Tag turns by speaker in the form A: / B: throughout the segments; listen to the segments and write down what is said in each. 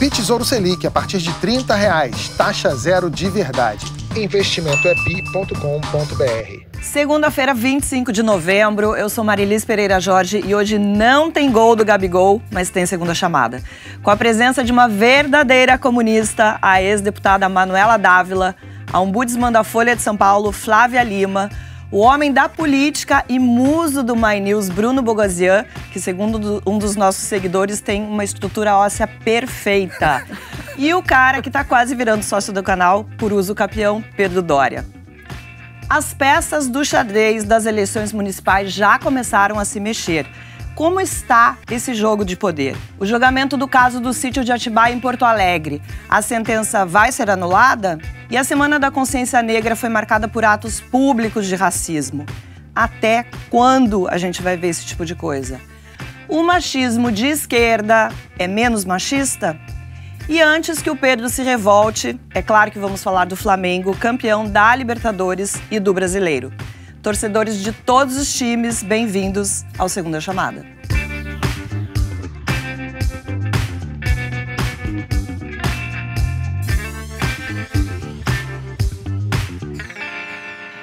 A: Pit Tesouro Selic a partir de R$ 30 reais, taxa zero de verdade. Investimentoepi.com.br é
B: Segunda-feira, 25 de novembro, eu sou Marilis Pereira Jorge e hoje não tem gol do Gabigol, mas tem segunda chamada. Com a presença de uma verdadeira comunista, a ex-deputada Manuela Dávila, a ombudsman da Folha de São Paulo, Flávia Lima, o homem da política e muso do My News, Bruno Bogosian, que segundo um dos nossos seguidores tem uma estrutura óssea perfeita. E o cara que está quase virando sócio do canal, por uso campeão, Pedro Dória. As peças do xadrez das eleições municipais já começaram a se mexer como está esse jogo de poder. O julgamento do caso do sítio de Atibaia em Porto Alegre, a sentença vai ser anulada? E a Semana da Consciência Negra foi marcada por atos públicos de racismo. Até quando a gente vai ver esse tipo de coisa? O machismo de esquerda é menos machista? E antes que o Pedro se revolte, é claro que vamos falar do Flamengo, campeão da Libertadores e do Brasileiro. Torcedores de todos os times, bem-vindos ao Segunda Chamada.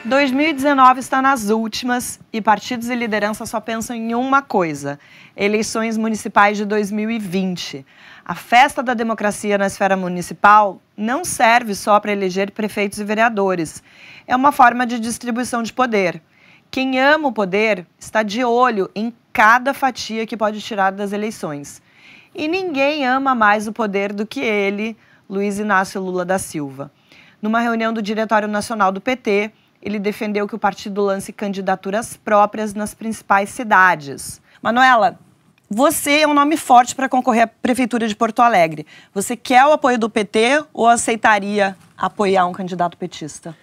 B: ...2019 está nas últimas e partidos e liderança só pensam em uma coisa... ...eleições municipais de 2020. A festa da democracia na esfera municipal não serve só para eleger prefeitos e vereadores. É uma forma de distribuição de poder. Quem ama o poder está de olho em cada fatia que pode tirar das eleições. E ninguém ama mais o poder do que ele, Luiz Inácio Lula da Silva. Numa reunião do Diretório Nacional do PT, ele defendeu que o partido lance candidaturas próprias nas principais cidades. Manuela, você é um nome forte para concorrer à Prefeitura de Porto Alegre. Você quer o apoio do PT ou aceitaria apoiar um candidato petista?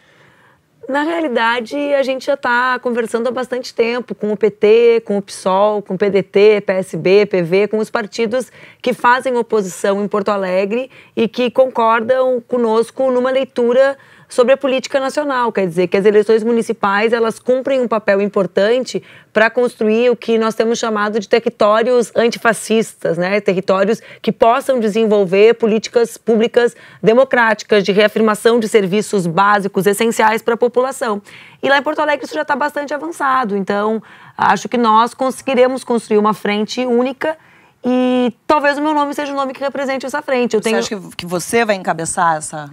C: Na realidade, a gente já está conversando há bastante tempo com o PT, com o PSOL, com o PDT, PSB, PV, com os partidos que fazem oposição em Porto Alegre e que concordam conosco numa leitura sobre a política nacional. Quer dizer, que as eleições municipais elas cumprem um papel importante para construir o que nós temos chamado de territórios antifascistas, né? territórios que possam desenvolver políticas públicas democráticas, de reafirmação de serviços básicos essenciais para a população. E lá em Porto Alegre isso já está bastante avançado, então acho que nós conseguiremos construir uma frente única e talvez o meu nome seja o nome que represente
B: essa frente. Eu tenho... Você acha que, que você vai encabeçar essa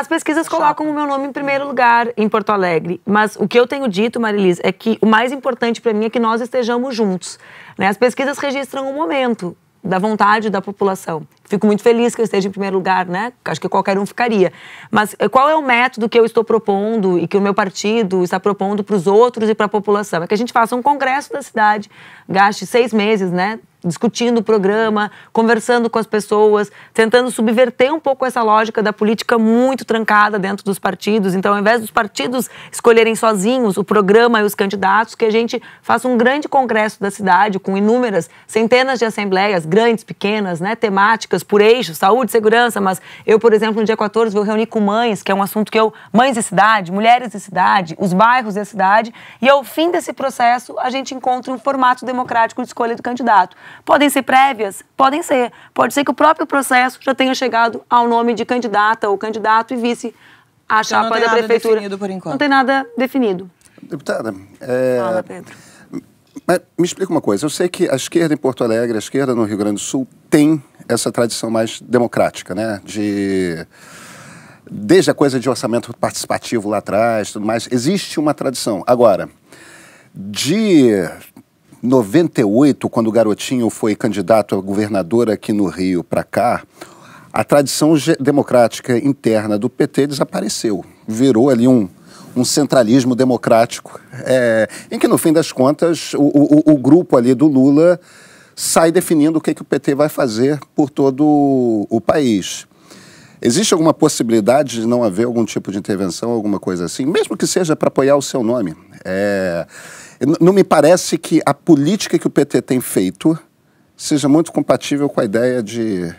C: as pesquisas Chato. colocam o meu nome em primeiro lugar em Porto Alegre, mas o que eu tenho dito, Marilis, é que o mais importante para mim é que nós estejamos juntos. Né? As pesquisas registram o um momento da vontade da população. Fico muito feliz que eu esteja em primeiro lugar, né? Acho que qualquer um ficaria. Mas eh, qual é o método que eu estou propondo e que o meu partido está propondo para os outros e para a população? É que a gente faça um congresso da cidade, gaste seis meses, né? discutindo o programa, conversando com as pessoas, tentando subverter um pouco essa lógica da política muito trancada dentro dos partidos. Então, ao invés dos partidos escolherem sozinhos o programa e os candidatos, que a gente faça um grande congresso da cidade com inúmeras centenas de assembleias, grandes, pequenas, né, temáticas por eixo, saúde, segurança, mas eu, por exemplo, no dia 14 vou reunir com mães, que é um assunto que eu mães e cidade, mulheres e cidade, os bairros e a cidade, e ao fim desse processo a gente encontra um formato democrático de escolha do candidato. Podem ser prévias? Podem ser. Pode ser que o próprio processo já tenha chegado ao nome de candidata ou candidato e vice à então, chapa da prefeitura. Não tem nada definido por enquanto. Não tem nada definido.
D: Deputada, é... Fala, Pedro. Mas me explica uma coisa. Eu sei que a esquerda em Porto Alegre, a esquerda no Rio Grande do Sul, tem essa tradição mais democrática, né? De desde a coisa de orçamento participativo lá atrás, tudo mais, existe uma tradição. Agora, de 98, quando o garotinho foi candidato a governador aqui no Rio para cá, a tradição democrática interna do PT desapareceu. Virou ali um, um centralismo democrático, é, em que, no fim das contas, o, o, o, grupo ali do Lula sai definindo o que, que o PT vai fazer por todo o país. Existe alguma possibilidade de não haver algum tipo de intervenção, alguma coisa assim, mesmo que seja para apoiar o seu nome? É, não me parece que a política que o PT tem feito seja muito compatível com a ideia de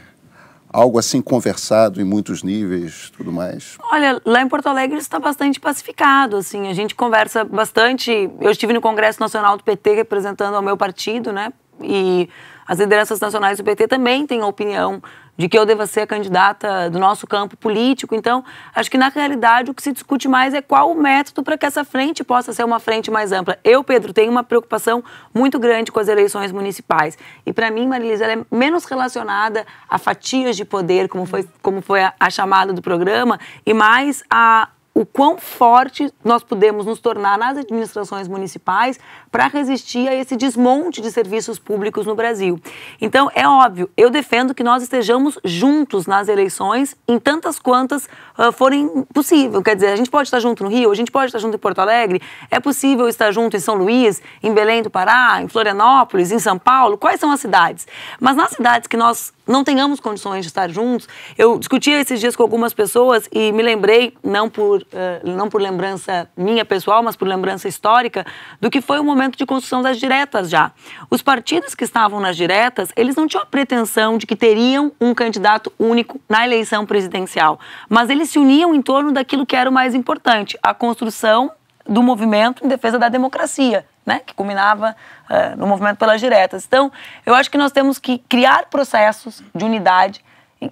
D: algo assim conversado em muitos níveis, tudo mais?
C: Olha, lá em Porto Alegre está bastante pacificado, assim, a gente conversa bastante. Eu estive no Congresso Nacional do PT representando o meu partido, né? E as lideranças nacionais do PT também têm a opinião de que eu deva ser a candidata do nosso campo político. Então, acho que na realidade o que se discute mais é qual o método para que essa frente possa ser uma frente mais ampla. Eu, Pedro, tenho uma preocupação muito grande com as eleições municipais. E para mim, Marilisa, ela é menos relacionada a fatias de poder, como foi, como foi a, a chamada do programa, e mais a o quão forte nós podemos nos tornar nas administrações municipais para resistir a esse desmonte de serviços públicos no Brasil. Então, é óbvio, eu defendo que nós estejamos juntos nas eleições, em tantas quantas uh, forem possível. Quer dizer, a gente pode estar junto no Rio, a gente pode estar junto em Porto Alegre, é possível estar junto em São Luís, em Belém do Pará, em Florianópolis, em São Paulo. Quais são as cidades? Mas nas cidades que nós não tenhamos condições de estar juntos, eu discutia esses dias com algumas pessoas e me lembrei, não por por, eh, não por lembrança minha pessoal, mas por lembrança histórica, do que foi o momento de construção das diretas já. Os partidos que estavam nas diretas, eles não tinham a pretensão de que teriam um candidato único na eleição presidencial, mas eles se uniam em torno daquilo que era o mais importante, a construção do movimento em defesa da democracia, né, que culminava uh, no movimento pelas diretas. Então, eu acho que nós temos que criar processos de unidade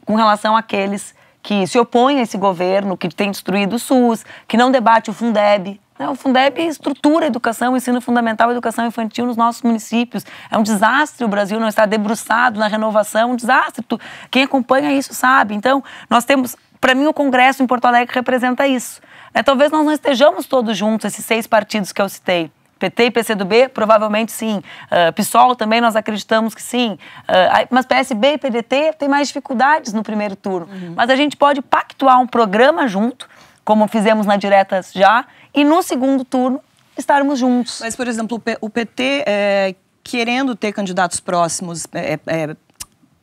C: com relação àqueles que se opõe a esse governo, que tem destruído o SUS, que não debate o Fundeb. Né, o Fundeb estrutura a educação, ensino fundamental, educação infantil nos nossos municípios. É um desastre o Brasil não estar debruçado na renovação, um desastre. Quem acompanha isso sabe. Então, nós temos para mim, o Congresso em Porto Alegre representa isso. Né, talvez nós não estejamos todos juntos, esses seis partidos que eu citei. PT e PCdoB, provavelmente sim. Uh, ah, PSOL também nós acreditamos que sim. Uh, mas PSB e PDT têm mais dificuldades no primeiro turno. Uhum. Mas a gente pode pactuar um programa junto, como fizemos na direta
B: já, e no segundo turno estarmos juntos. Mas, por exemplo, o PT, é, eh, querendo ter candidatos próximos, é, é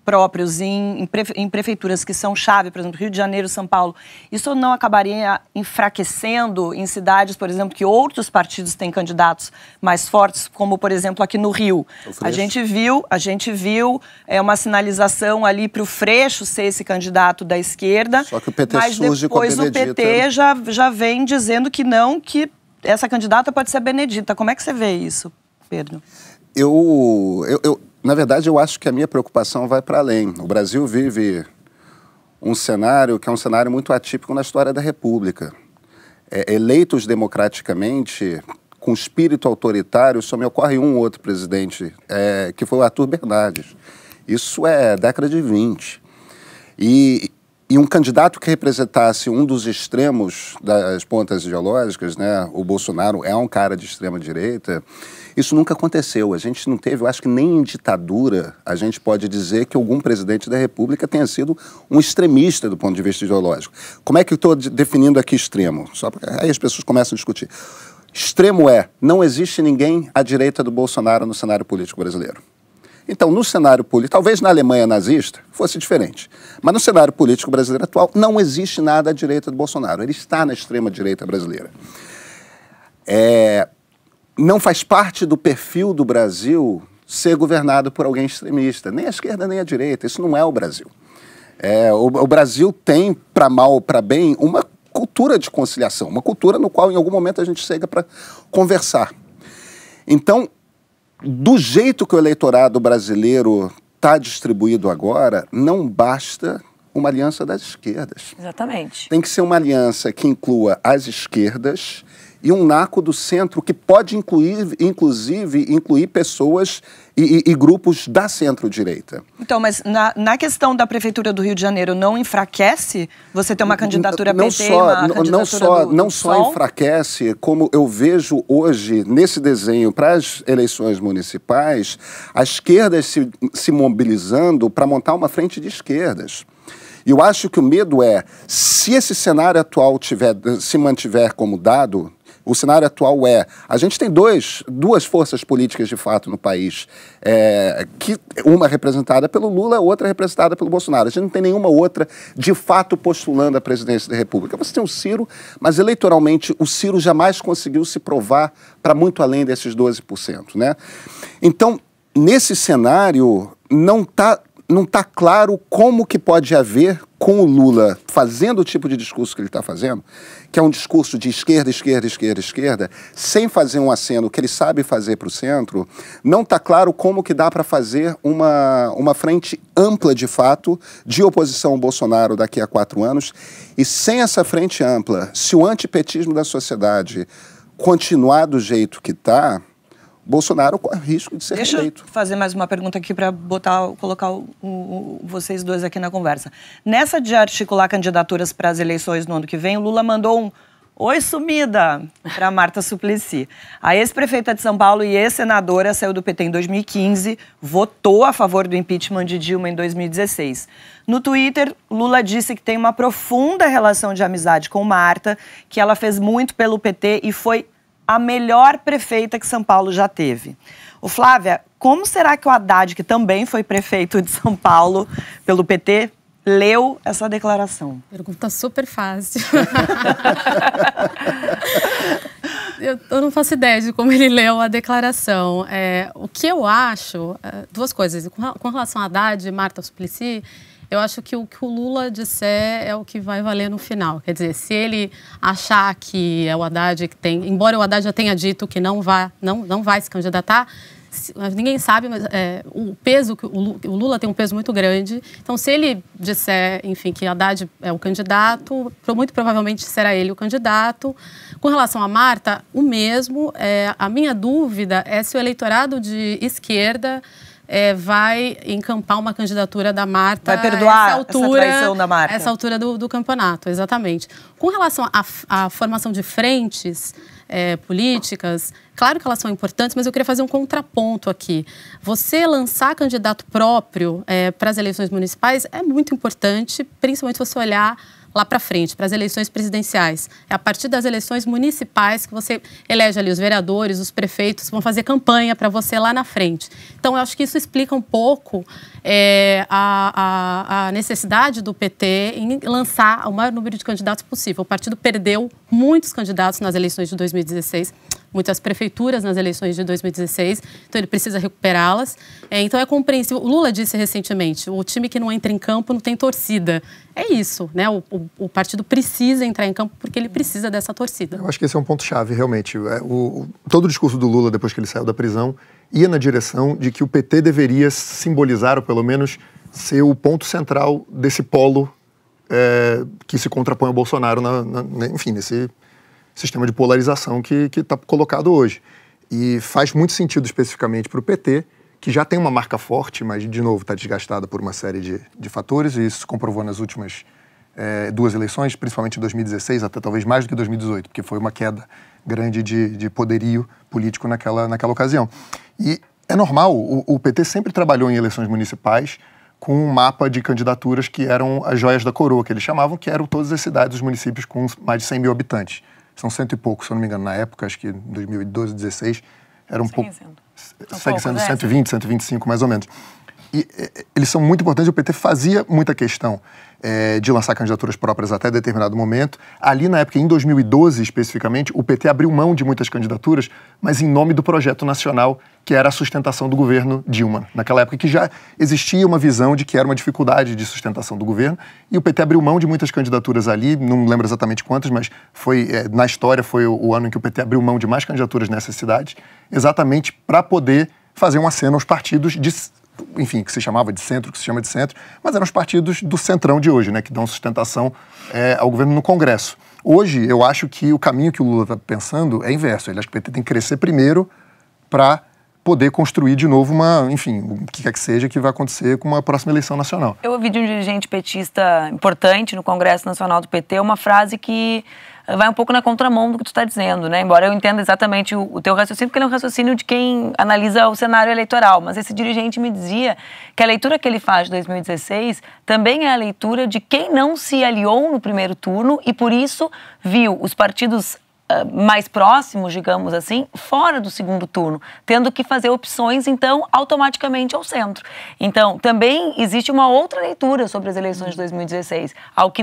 B: próprios em, em, prefe, em prefeituras que são chave, por exemplo, Rio de Janeiro, São Paulo, isso não acabaria enfraquecendo em cidades, por exemplo, que outros partidos têm candidatos mais fortes, como por exemplo aqui no Rio. A gente viu, a gente viu é, uma sinalização ali para o Freixo ser esse candidato da esquerda. Só que o PT mas surge depois com a o PT já, já vem dizendo que não, que essa candidata pode ser a Benedita. Como é que você vê isso, Pedro?
D: Eu, eu, eu, na verdade, eu acho que a minha preocupação vai para além. O Brasil vive um cenário que é um cenário muito atípico na história da República. É, eleitos democraticamente, com espírito autoritário, só me ocorre um outro presidente, é, que foi o Arthur Bernardes. Isso é década de 20. E, e um candidato que representasse um dos extremos das pontas ideológicas, né? o Bolsonaro é um cara de extrema-direita, isso nunca aconteceu. A gente não teve, eu acho que nem em ditadura a gente pode dizer que algum presidente da República tenha sido um extremista do ponto de vista ideológico. Como é que eu estou definindo aqui extremo? Só aí as pessoas começam a discutir. Extremo é, não existe ninguém à direita do Bolsonaro no cenário político brasileiro. Então, no cenário político, talvez na Alemanha nazista fosse diferente, mas no cenário político brasileiro atual não existe nada à direita do Bolsonaro. Ele está na extrema direita brasileira. É, não faz parte do perfil do Brasil ser governado por alguém extremista, nem a esquerda nem a direita. Isso não é o Brasil. É, o, o, Brasil tem, para mal ou para bem, uma cultura de conciliação, uma cultura no qual em algum momento a gente chega para conversar. Então, do jeito que o eleitorado brasileiro está distribuído agora, não basta uma aliança das esquerdas.
C: Exatamente.
D: Tem que ser uma aliança que inclua as esquerdas, e um NACO do centro, que pode incluir, inclusive incluir pessoas e, e, e grupos da centro-direita.
B: Então, mas na, na, questão da Prefeitura do Rio de Janeiro, não enfraquece você ter uma candidatura não, não PT só, uma candidatura não só, do, Não do só
D: enfraquece, como eu vejo hoje, nesse desenho para as eleições municipais, a esquerda se, se mobilizando para montar uma frente de esquerdas. E eu acho que o medo é, se esse cenário atual tiver, se mantiver como dado, o cenário atual é: a gente tem dois, duas forças políticas de fato no país, é, que uma representada pelo Lula, outra representada pelo Bolsonaro. A gente não tem nenhuma outra de fato postulando a presidência da República. Você tem o Ciro, mas eleitoralmente o Ciro jamais conseguiu se provar para muito além desses 12%. Né? Então, nesse cenário, não está não está claro como que pode haver com o Lula fazendo o tipo de discurso que ele está fazendo, que é um discurso de esquerda, esquerda, esquerda, esquerda, sem fazer um aceno que ele sabe fazer para o centro, não está claro como que dá para fazer uma, uma frente ampla de fato de oposição ao Bolsonaro daqui a quatro anos. E sem essa frente ampla, se o antipetismo da sociedade continuar do jeito que está, Bolsonaro corre risco de ser Deixa eleito.
B: Deixa eu fazer mais uma pergunta aqui para botar, colocar o, o, vocês dois aqui na conversa. Nessa de articular candidaturas para as eleições no ano que vem, o Lula mandou um Oi, sumida, para Marta Suplicy. A ex-prefeita de São Paulo e ex-senadora saiu do PT em 2015, votou a favor do impeachment de Dilma em 2016. No Twitter, Lula disse que tem uma profunda relação de amizade com Marta, que ela fez muito pelo PT e foi a melhor prefeita que São Paulo já teve. O Flávia, como será que o Haddad, que também foi prefeito de São Paulo pelo PT,
E: leu essa declaração? Pergunta super fácil. eu, não faço ideia de como ele leu a declaração. É, o que eu acho, é, duas coisas. Com, com relação a Haddad e Marta Suplicy, eu acho que o que o Lula disser é o que vai valer no final. Quer dizer, se ele achar que é o Haddad que tem, embora o Haddad já tenha dito que não vai, não, não vai se candidatar, ninguém sabe, mas é, o peso, o Lula tem um peso muito grande. Então, se ele disser, enfim, que Haddad é o candidato, muito provavelmente será ele o candidato. Com relação a Marta, o mesmo. É, a minha dúvida é se o eleitorado de esquerda é, vai encampar uma candidatura da Marta. Vai perdoar essa, altura, essa traição da Marta. Essa altura do, do campeonato, exatamente. Com relação à formação de frentes é, políticas, claro que elas são importantes, mas eu queria fazer um contraponto aqui. Você lançar candidato próprio é, para as eleições municipais é muito importante, principalmente se você olhar lá para frente, para as eleições presidenciais. É a partir das eleições municipais que você elege ali os vereadores, os prefeitos, vão fazer campanha para você lá na frente. Então, eu acho que isso explica um pouco é, a, a, a necessidade do PT em lançar o maior número de candidatos possível. O partido perdeu muitos candidatos nas eleições de 2016 muitas prefeituras nas eleições de 2016, então ele precisa recuperá-las. É, então é compreensível. O Lula disse recentemente: o time que não entra em campo não tem torcida. É isso, né? O, o, o partido precisa entrar em campo porque ele precisa dessa torcida. Eu acho que
A: esse é um ponto-chave, realmente. É, o, todo o discurso do Lula depois que ele saiu da prisão ia na direção de que o PT deveria simbolizar, ou pelo menos ser o ponto central desse polo é, que se contrapõe ao Bolsonaro, na, na, enfim, nesse, sistema de polarização que está colocado hoje. E faz muito sentido especificamente para o PT, que já tem uma marca forte, mas, de novo, está desgastada por uma série de, de fatores, e isso se comprovou nas últimas é, duas eleições, principalmente em 2016, até talvez mais do que 2018, porque foi uma queda grande de, de poderio político naquela, naquela ocasião. E é normal, o, o PT sempre trabalhou em eleições municipais com um mapa de candidaturas que eram as joias da coroa, que eles chamavam, que eram todas as cidades, os municípios com mais de 100 mil habitantes são cento e poucos, se eu não me engano, na época, acho que 2012, 2016, era um pouco. Segue sendo 120, 125, mais ou menos. E eh, eles são muito importantes, o PT fazia muita questão é, de lançar candidaturas próprias até determinado momento. Ali, na época, em 2012 especificamente, o PT abriu mão de muitas candidaturas, mas em nome do projeto nacional, que era a sustentação do governo Dilma. Naquela época que já existia uma visão de que era uma dificuldade de sustentação do governo, e o PT abriu mão de muitas candidaturas ali, não lembro exatamente quantas, mas foi é, na história foi o, o ano em que o PT abriu mão de mais candidaturas nessas cidades, exatamente para poder fazer uma cena aos partidos de enfim, que se chamava de centro, que se chama de centro, mas eram os partidos do centrão de hoje, né, que dão sustentação é, ao governo no Congresso. Hoje, eu acho que o caminho que o Lula está pensando é inverso. Ele acha que o PT tem que crescer primeiro para poder construir de novo uma, enfim, o que quer que seja que vai acontecer com uma próxima eleição nacional.
C: Eu ouvi de um dirigente petista importante no Congresso Nacional do PT uma frase que vai um pouco na contramão do que tu está dizendo, né? Embora eu entenda exatamente o, o teu raciocínio, porque ele é um raciocínio de quem analisa o cenário eleitoral. Mas esse dirigente me dizia que a leitura que ele faz de 2016 também é a leitura de quem não se aliou no primeiro turno e, por isso, viu os partidos ah, mais próximos, digamos assim, fora do segundo turno, tendo que fazer opções, então, automaticamente ao centro. Então, também existe uma outra leitura sobre as eleições de 2016, ao que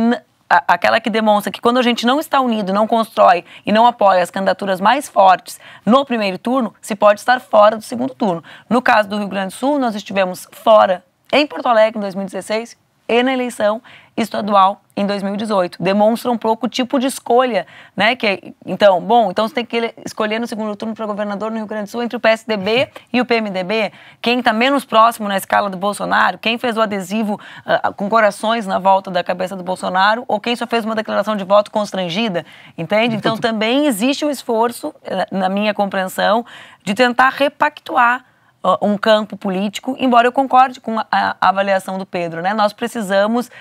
C: a, aquela que demonstra que quando a gente não está unido, não constrói e não apoia as candidaturas mais fortes no primeiro turno, se pode estar fora do segundo turno. No caso do Rio Grande do Sul, nós estivemos fora em Porto Alegre em 2016 e na eleição estadual em 2018. Demonstra um pouco o tipo de escolha, né? Que, é, então, bom, então você tem que escolher no segundo turno para governador no Rio Grande do Sul entre o PSDB e o PMDB. Quem está menos próximo na escala do Bolsonaro, quem fez o adesivo uh, com corações na volta da cabeça do Bolsonaro, ou quem só fez uma declaração de voto constrangida, entende? Então, então também existe o um esforço, eh, na minha compreensão, de tentar repactuar um campo político, embora eu concorde com a, avaliação do Pedro, né? Nós precisamos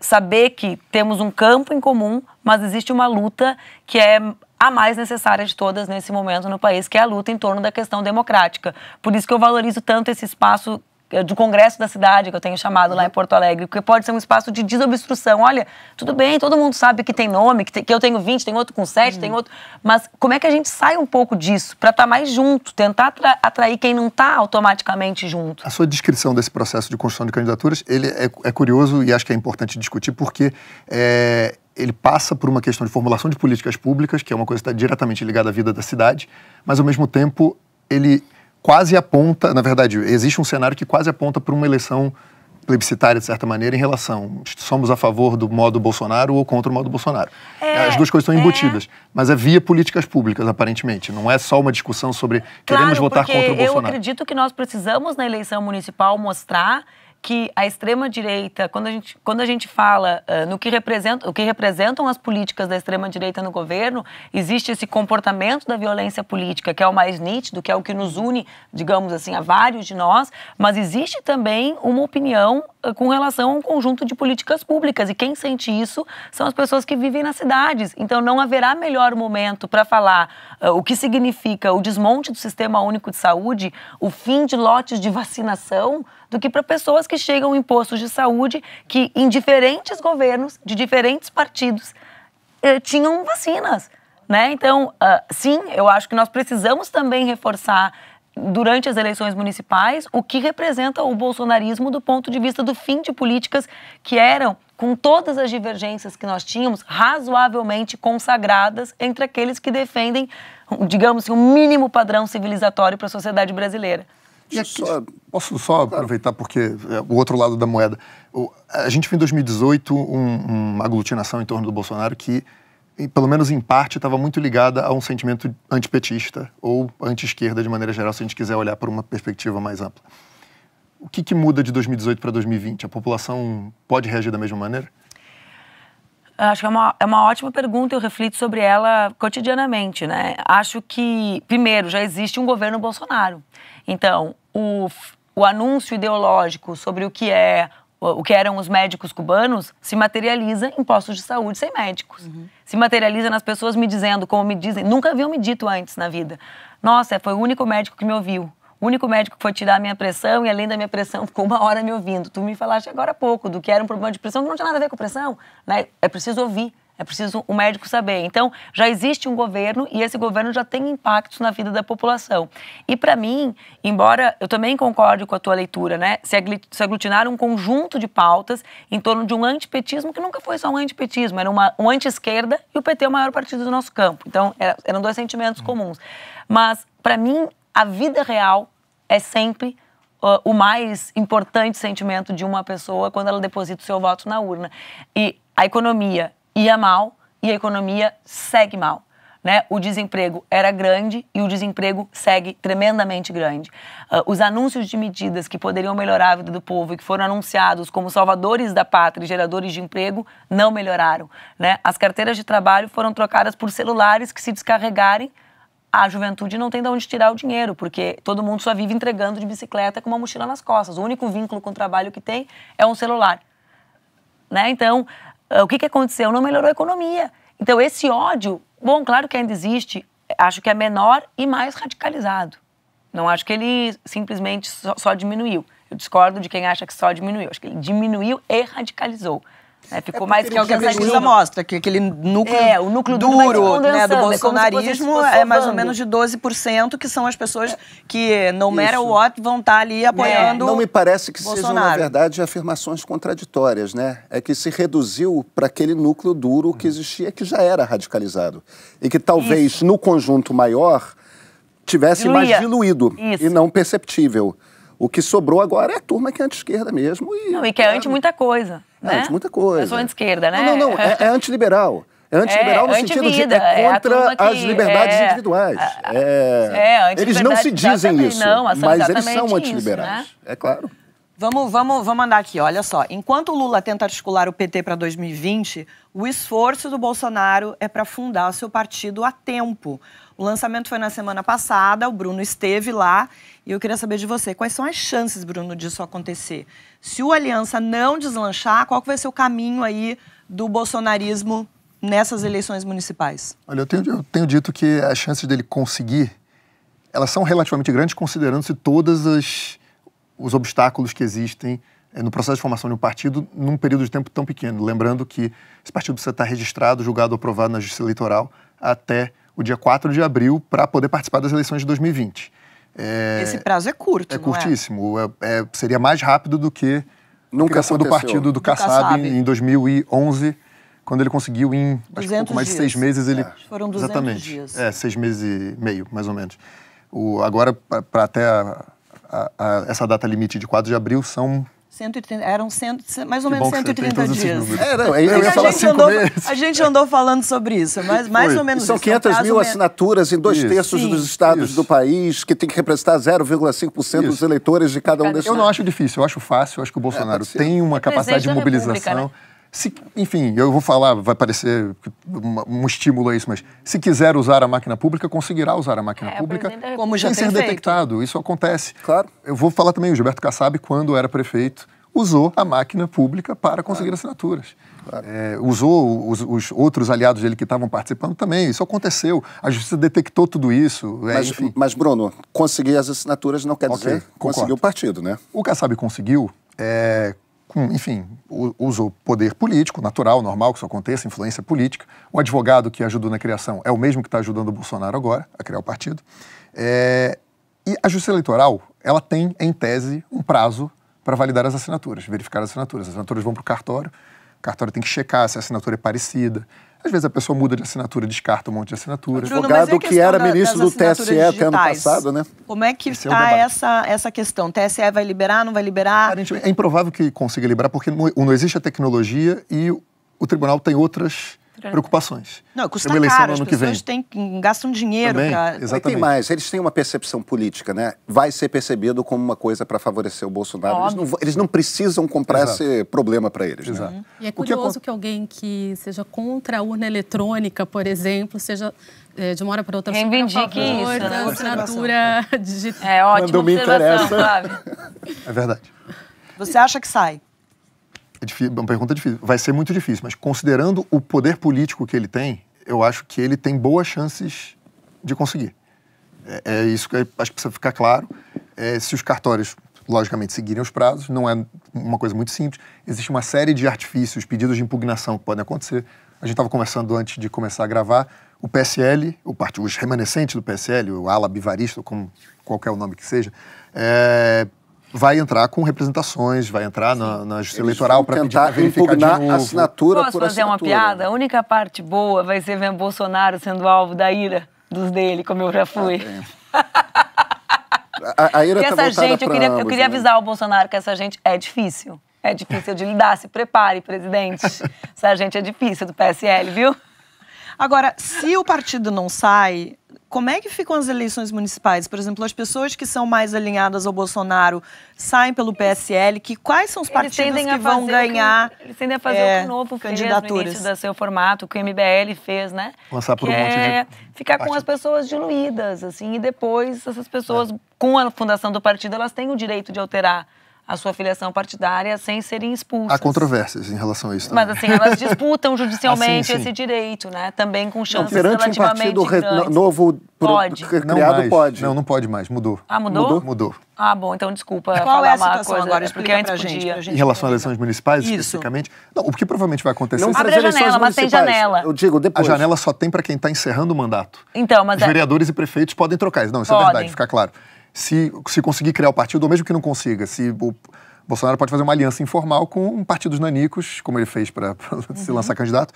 C: saber que temos um campo em comum, mas existe uma luta que é a mais necessária de todas nesse momento no país, que é a luta em torno da questão democrática. Por isso que eu valorizo tanto esse espaço eh, do congresso da cidade, que eu tenho chamado lá em uhum. Porto Alegre, porque pode ser um espaço de desobstrução. Olha, tudo bem, todo mundo sabe que tem nome, que, que eu tenho 20, tem outro com 7, uhum. tem outro. Mas como é que a gente sai um pouco disso para estar tá mais junto, tentar atra atrair quem não está automaticamente junto?
A: A sua descrição desse processo de construção de candidaturas, ele é, é curioso e acho que é importante discutir, porque é, ele passa por uma questão de formulação de políticas públicas, que é uma coisa que está diretamente ligada à vida da cidade, mas ao mesmo tempo ele quase aponta, na verdade, existe um cenário que quase aponta para uma eleição plebiscitária, de certa maneira, em relação somos a favor do modo Bolsonaro ou contra o modo Bolsonaro. É, As duas coisas estão é. embutidas, é... mas é via políticas públicas, aparentemente. Não é só uma discussão sobre queremos claro, votar contra o Bolsonaro. Eu
C: acredito que nós precisamos, na eleição municipal, mostrar que a extrema direita, quando a gente, quando a gente fala uh, no que representa, o que representam as políticas da extrema direita no governo, existe esse comportamento da violência política, que é o mais nítido, que é o que nos une, digamos assim, a vários de nós, mas existe também uma opinião uh, com relação a um conjunto de políticas públicas e quem sente isso são as pessoas que vivem nas cidades. Então não haverá melhor momento para falar uh, o que significa o desmonte do sistema único de saúde, o fim de lotes de vacinação, do que para pessoas que chegam em postos de saúde que em diferentes governos, de diferentes partidos, eh, tinham vacinas. Né? Então, uh, sim, eu acho que nós precisamos também reforçar durante as eleições municipais o que representa o bolsonarismo do ponto de vista do fim de políticas que eram, com todas as divergências que nós tínhamos, razoavelmente consagradas entre aqueles que defendem, digamos, um assim, mínimo padrão civilizatório para a sociedade brasileira
A: aqui, só, posso só claro. aproveitar, porque é, o outro lado da moeda. O, a gente viu em 2018 um, uma aglutinação em torno do Bolsonaro que, pelo menos em parte, estava muito ligada a um sentimento antipetista ou anti-esquerda, de maneira geral, se a gente quiser olhar por uma perspectiva mais ampla. O que, que muda de 2018 para 2020? A população pode reagir da mesma maneira?
C: Acho que é uma, é uma ótima pergunta e eu reflito sobre ela cotidianamente, né? Acho que, primeiro, já existe um governo Bolsonaro. Então, o, o anúncio ideológico sobre o que é o que eram os médicos cubanos se materializa em postos de saúde sem médicos. Uhum. Se materializa nas pessoas me dizendo, como me dizem, nunca haviam me dito antes na vida. Nossa, foi o único médico que me ouviu. O único médico que foi tirar a minha pressão e além da minha pressão ficou uma hora me ouvindo. Tu me falaste agora há pouco do que era um problema de pressão que não tinha nada a ver com pressão, né? É preciso ouvir. É preciso o médico saber. Então, já existe um governo e esse governo já tem impactos na vida da população. E para mim, embora eu também concorde com a tua leitura, né? Se aglutinar um conjunto de pautas em torno de um antipetismo que nunca foi só um antipetismo, era uma, um anti-esquerda e o PT é o maior partido do nosso campo. Então, eram dois sentimentos comuns. Mas, para mim, a vida real é sempre uh, o mais importante sentimento de uma pessoa quando ela deposita o seu voto na urna. E a economia ia mal e a economia segue mal. Né? O desemprego era grande e o desemprego segue tremendamente grande. Uh, os anúncios de medidas que poderiam melhorar a vida do povo e que foram anunciados como salvadores da pátria e geradores de emprego não melhoraram. Né? As carteiras de trabalho foram trocadas por celulares que se descarregarem a juventude não tem de onde tirar o dinheiro, porque todo mundo só vive entregando de bicicleta com uma mochila nas costas. O único vínculo com o trabalho que tem é um celular. Né? Então, eh, o que, que aconteceu? Não melhorou a economia. Então, esse ódio, bom, claro que ainda existe, acho que é menor e mais radicalizado. Não acho que ele simplesmente só, só diminuiu. Eu discordo de quem acha que só diminuiu. Acho que ele diminuiu e radicalizou.
B: É, ficou é mais que é o que a pesquisa mostra, que aquele núcleo, é, o núcleo duro né, do é bolsonarismo é, mais ou menos de 12%, que são as pessoas é. que, no Isso. matter what, vão estar tá ali é. apoiando. Não me parece que Bolsonaro. sejam, na
D: verdade, afirmações contraditórias, né? É que se reduziu para aquele núcleo duro que existia, que já era radicalizado. E que talvez, Isso. no conjunto maior, tivesse Diluía. mais diluído Isso. e não perceptível. O que sobrou agora é a turma que é anti-esquerda mesmo.
C: E, não, e que é anti muita coisa né? muita coisa.
D: Eu é sou anti-esquerda, né? Não, não, não. É, é antiliberal. É antiliberal é, no anti é sentido de é, é contra é as liberdades é, individuais. É, eles não se dizem isso, não, mas eles são
B: antiliberais.
A: Isso, né? É claro.
B: Vamos, vamos, vamos andar aqui, olha só. Enquanto o Lula tenta articular o PT para 2020, o esforço do Bolsonaro é para fundar seu partido a tempo. O lançamento foi na semana passada, o Bruno esteve lá e eu queria saber de você, quais são as chances, Bruno, disso acontecer? Se o Aliança não deslanchar, qual vai ser o caminho aí do bolsonarismo nessas eleições municipais?
A: Olha, eu tenho, eu tenho dito que as chances dele conseguir, elas são relativamente grandes considerando-se todas os obstáculos que existem eh, no processo de formação de um partido num período de tempo tão pequeno. Lembrando que esse partido precisa estar registrado, julgado, aprovado na justiça eleitoral até o dia 4 de abril para poder participar das eleições de 2020. É, Esse prazo é curto, é, é curtíssimo. É? É, seria mais rápido do que Nunca a criação aconteceu. do partido do, do Kassab em 2011, quando ele conseguiu em acho, pouco mais dias. de seis meses. Ele... É. Foram 200 Exatamente. dias. É, seis meses e meio, mais ou menos. O, agora, para até a, a, a, essa data limite de 4 de abril, são
B: 130, eram 100, mais ou menos 130 dias. É, não, eu, ia falar cinco andou, A gente andou falando sobre isso, mas mais Foi. ou menos e São isso, 500 caso, mil assinaturas
D: em dois isso. terços Sim. dos estados isso. do país, que tem que representar 0,5% dos eleitores
A: de cada um desses. Eu não acho difícil, eu acho fácil, eu acho que o Bolsonaro é, tem uma capacidade de mobilização. Né? Se, enfim, eu vou falar, vai parecer um estímulo a isso, mas se quiser usar a máquina pública, conseguirá usar a máquina é, pública a como já sem ser feito. detectado. Isso acontece. Claro. Eu vou falar também, o Gilberto Kassab, quando era prefeito, usou a máquina pública para conseguir claro. assinaturas. Claro. É, usou os, os, outros aliados dele que estavam participando também. Isso aconteceu. A justiça detectou tudo isso. É, mas, é,
D: mas Bruno, conseguir as assinaturas não quer okay, dizer conseguir o
A: partido, né? O Kassab conseguiu. É, com, enfim, uso poder político, natural, normal que isso aconteça, influência política. O advogado que ajudou na criação é o mesmo que está ajudando o Bolsonaro agora a criar o partido. É, e a justiça eleitoral, ela tem, em tese, um prazo para validar as assinaturas, verificar as assinaturas. As assinaturas vão para o cartório, o cartório tem que checar se a assinatura é parecida, às vezes a pessoa muda de assinatura, descarta um monte de assinatura. Bruno, advogado é que era da, ministro do TSE digitais. até ano passado, né?
B: Como é que está é tá essa, essa questão? TSE vai liberar, não vai liberar? É
A: improvável que consiga liberar, porque não, não existe a tecnologia e o tribunal tem outras preocupações.
B: Não, custa uma eleição caro, no ano as que vem. Têm, gastam dinheiro para... Exatamente. E tem mais,
D: eles têm uma percepção política, né? Vai ser percebido como uma coisa para favorecer o Bolsonaro. Eles não, eles não, precisam comprar Exato. esse problema para eles. Né? Exato. Né?
E: E é curioso que... que alguém que seja contra a urna eletrônica, por exemplo, seja eh, de uma hora para outra reivindique isso, né? assinatura digital. É ótimo, Quando me interessa. Sabe?
A: É verdade.
B: Você acha que sai?
A: É difícil, uma pergunta difícil. Vai ser muito difícil, mas considerando o poder político que ele tem, eu acho que ele tem boas chances de conseguir. É, é isso que acho que precisa ficar claro. É, se os cartórios, logicamente, seguirem os prazos, não é uma coisa muito simples. Existe uma série de artifícios, pedidos de impugnação que podem acontecer. A gente estava conversando antes de começar a gravar. O PSL, o partido, os remanescentes do PSL, o ala bivarista, como qualquer o nome que seja, é, vai entrar com representações, vai entrar na, na justiça Eles eleitoral para tentar verificar a assinatura, novo. assinatura Posso por fazer assinatura. uma
C: piada? A única parte boa vai ser ver Bolsonaro sendo alvo da ira dos dele, como eu já tá fui. a, a ira que tá essa gente, eu queria, ambos, eu queria né? avisar o Bolsonaro que essa gente é difícil. É difícil de lidar, se prepare, presidente.
B: Essa gente é difícil do PSL, viu? Agora, se o partido não sai, como é que ficam as eleições municipais? Por exemplo, as pessoas que são mais alinhadas ao Bolsonaro saem pelo PSL, que quais são os partidos que vão ganhar? Que, eles tendem a fazer é, o o novo candidaturas. fez no do
C: seu formato, que o MBL fez, né? Lançar por um é monte de... É ficar com as pessoas diluídas, assim, e depois essas pessoas, é. com a fundação do partido, elas têm o direito de alterar a sua filiação partidária sem serem expulsas. Há controvérsias
A: em relação a isso. Também.
C: Mas assim, elas disputam judicialmente assim, esse direito, né? Também com chances não, perante relativamente um partido grandes.
A: novo pode. criado não pode. Não, não pode mais, mudou. Ah, mudou? Mudou. mudou.
C: Ah, bom, então desculpa Qual falar é a situação coisa, agora? Né? Explica porque antes gente, podia. Em relação
A: às eleições municipais, isso. especificamente, não, o que provavelmente vai acontecer... Não abre a janela, mas tem janela. Eu digo, depois. A janela só tem para quem está encerrando o mandato.
C: Então, mas... Os é- vereadores
A: é... e prefeitos podem trocar. Não, isso é podem. é verdade, fica claro se, se conseguir criar o partido, ou mesmo que não consiga, se o Bolsonaro pode fazer uma aliança informal com partidos nanicos, como ele fez para uhum. se lançar candidato,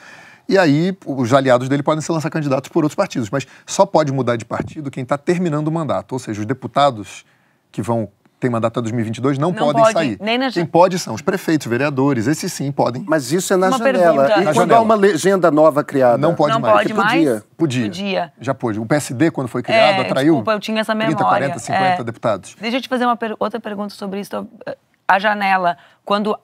A: e aí os aliados dele podem se lançar candidatos por outros partidos, mas só pode mudar de partido quem está terminando o mandato, ou seja, os deputados que vão tem mandato até 2022, não, não podem pode, sair. Nem na... Quem pode são os prefeitos, vereadores, esses sim podem. Mas isso é na uma janela. Pergunta. E quando há uma legenda nova criada? Não pode não mais. Pode Podia. podia. Podia. Já pôde. O PSD, quando foi criado, é, atraiu. Desculpa, eu tinha essa memória. 30, 40, 50 é. deputados.
C: Deixa eu te fazer uma per outra pergunta sobre isso. Eh, a janela. Quando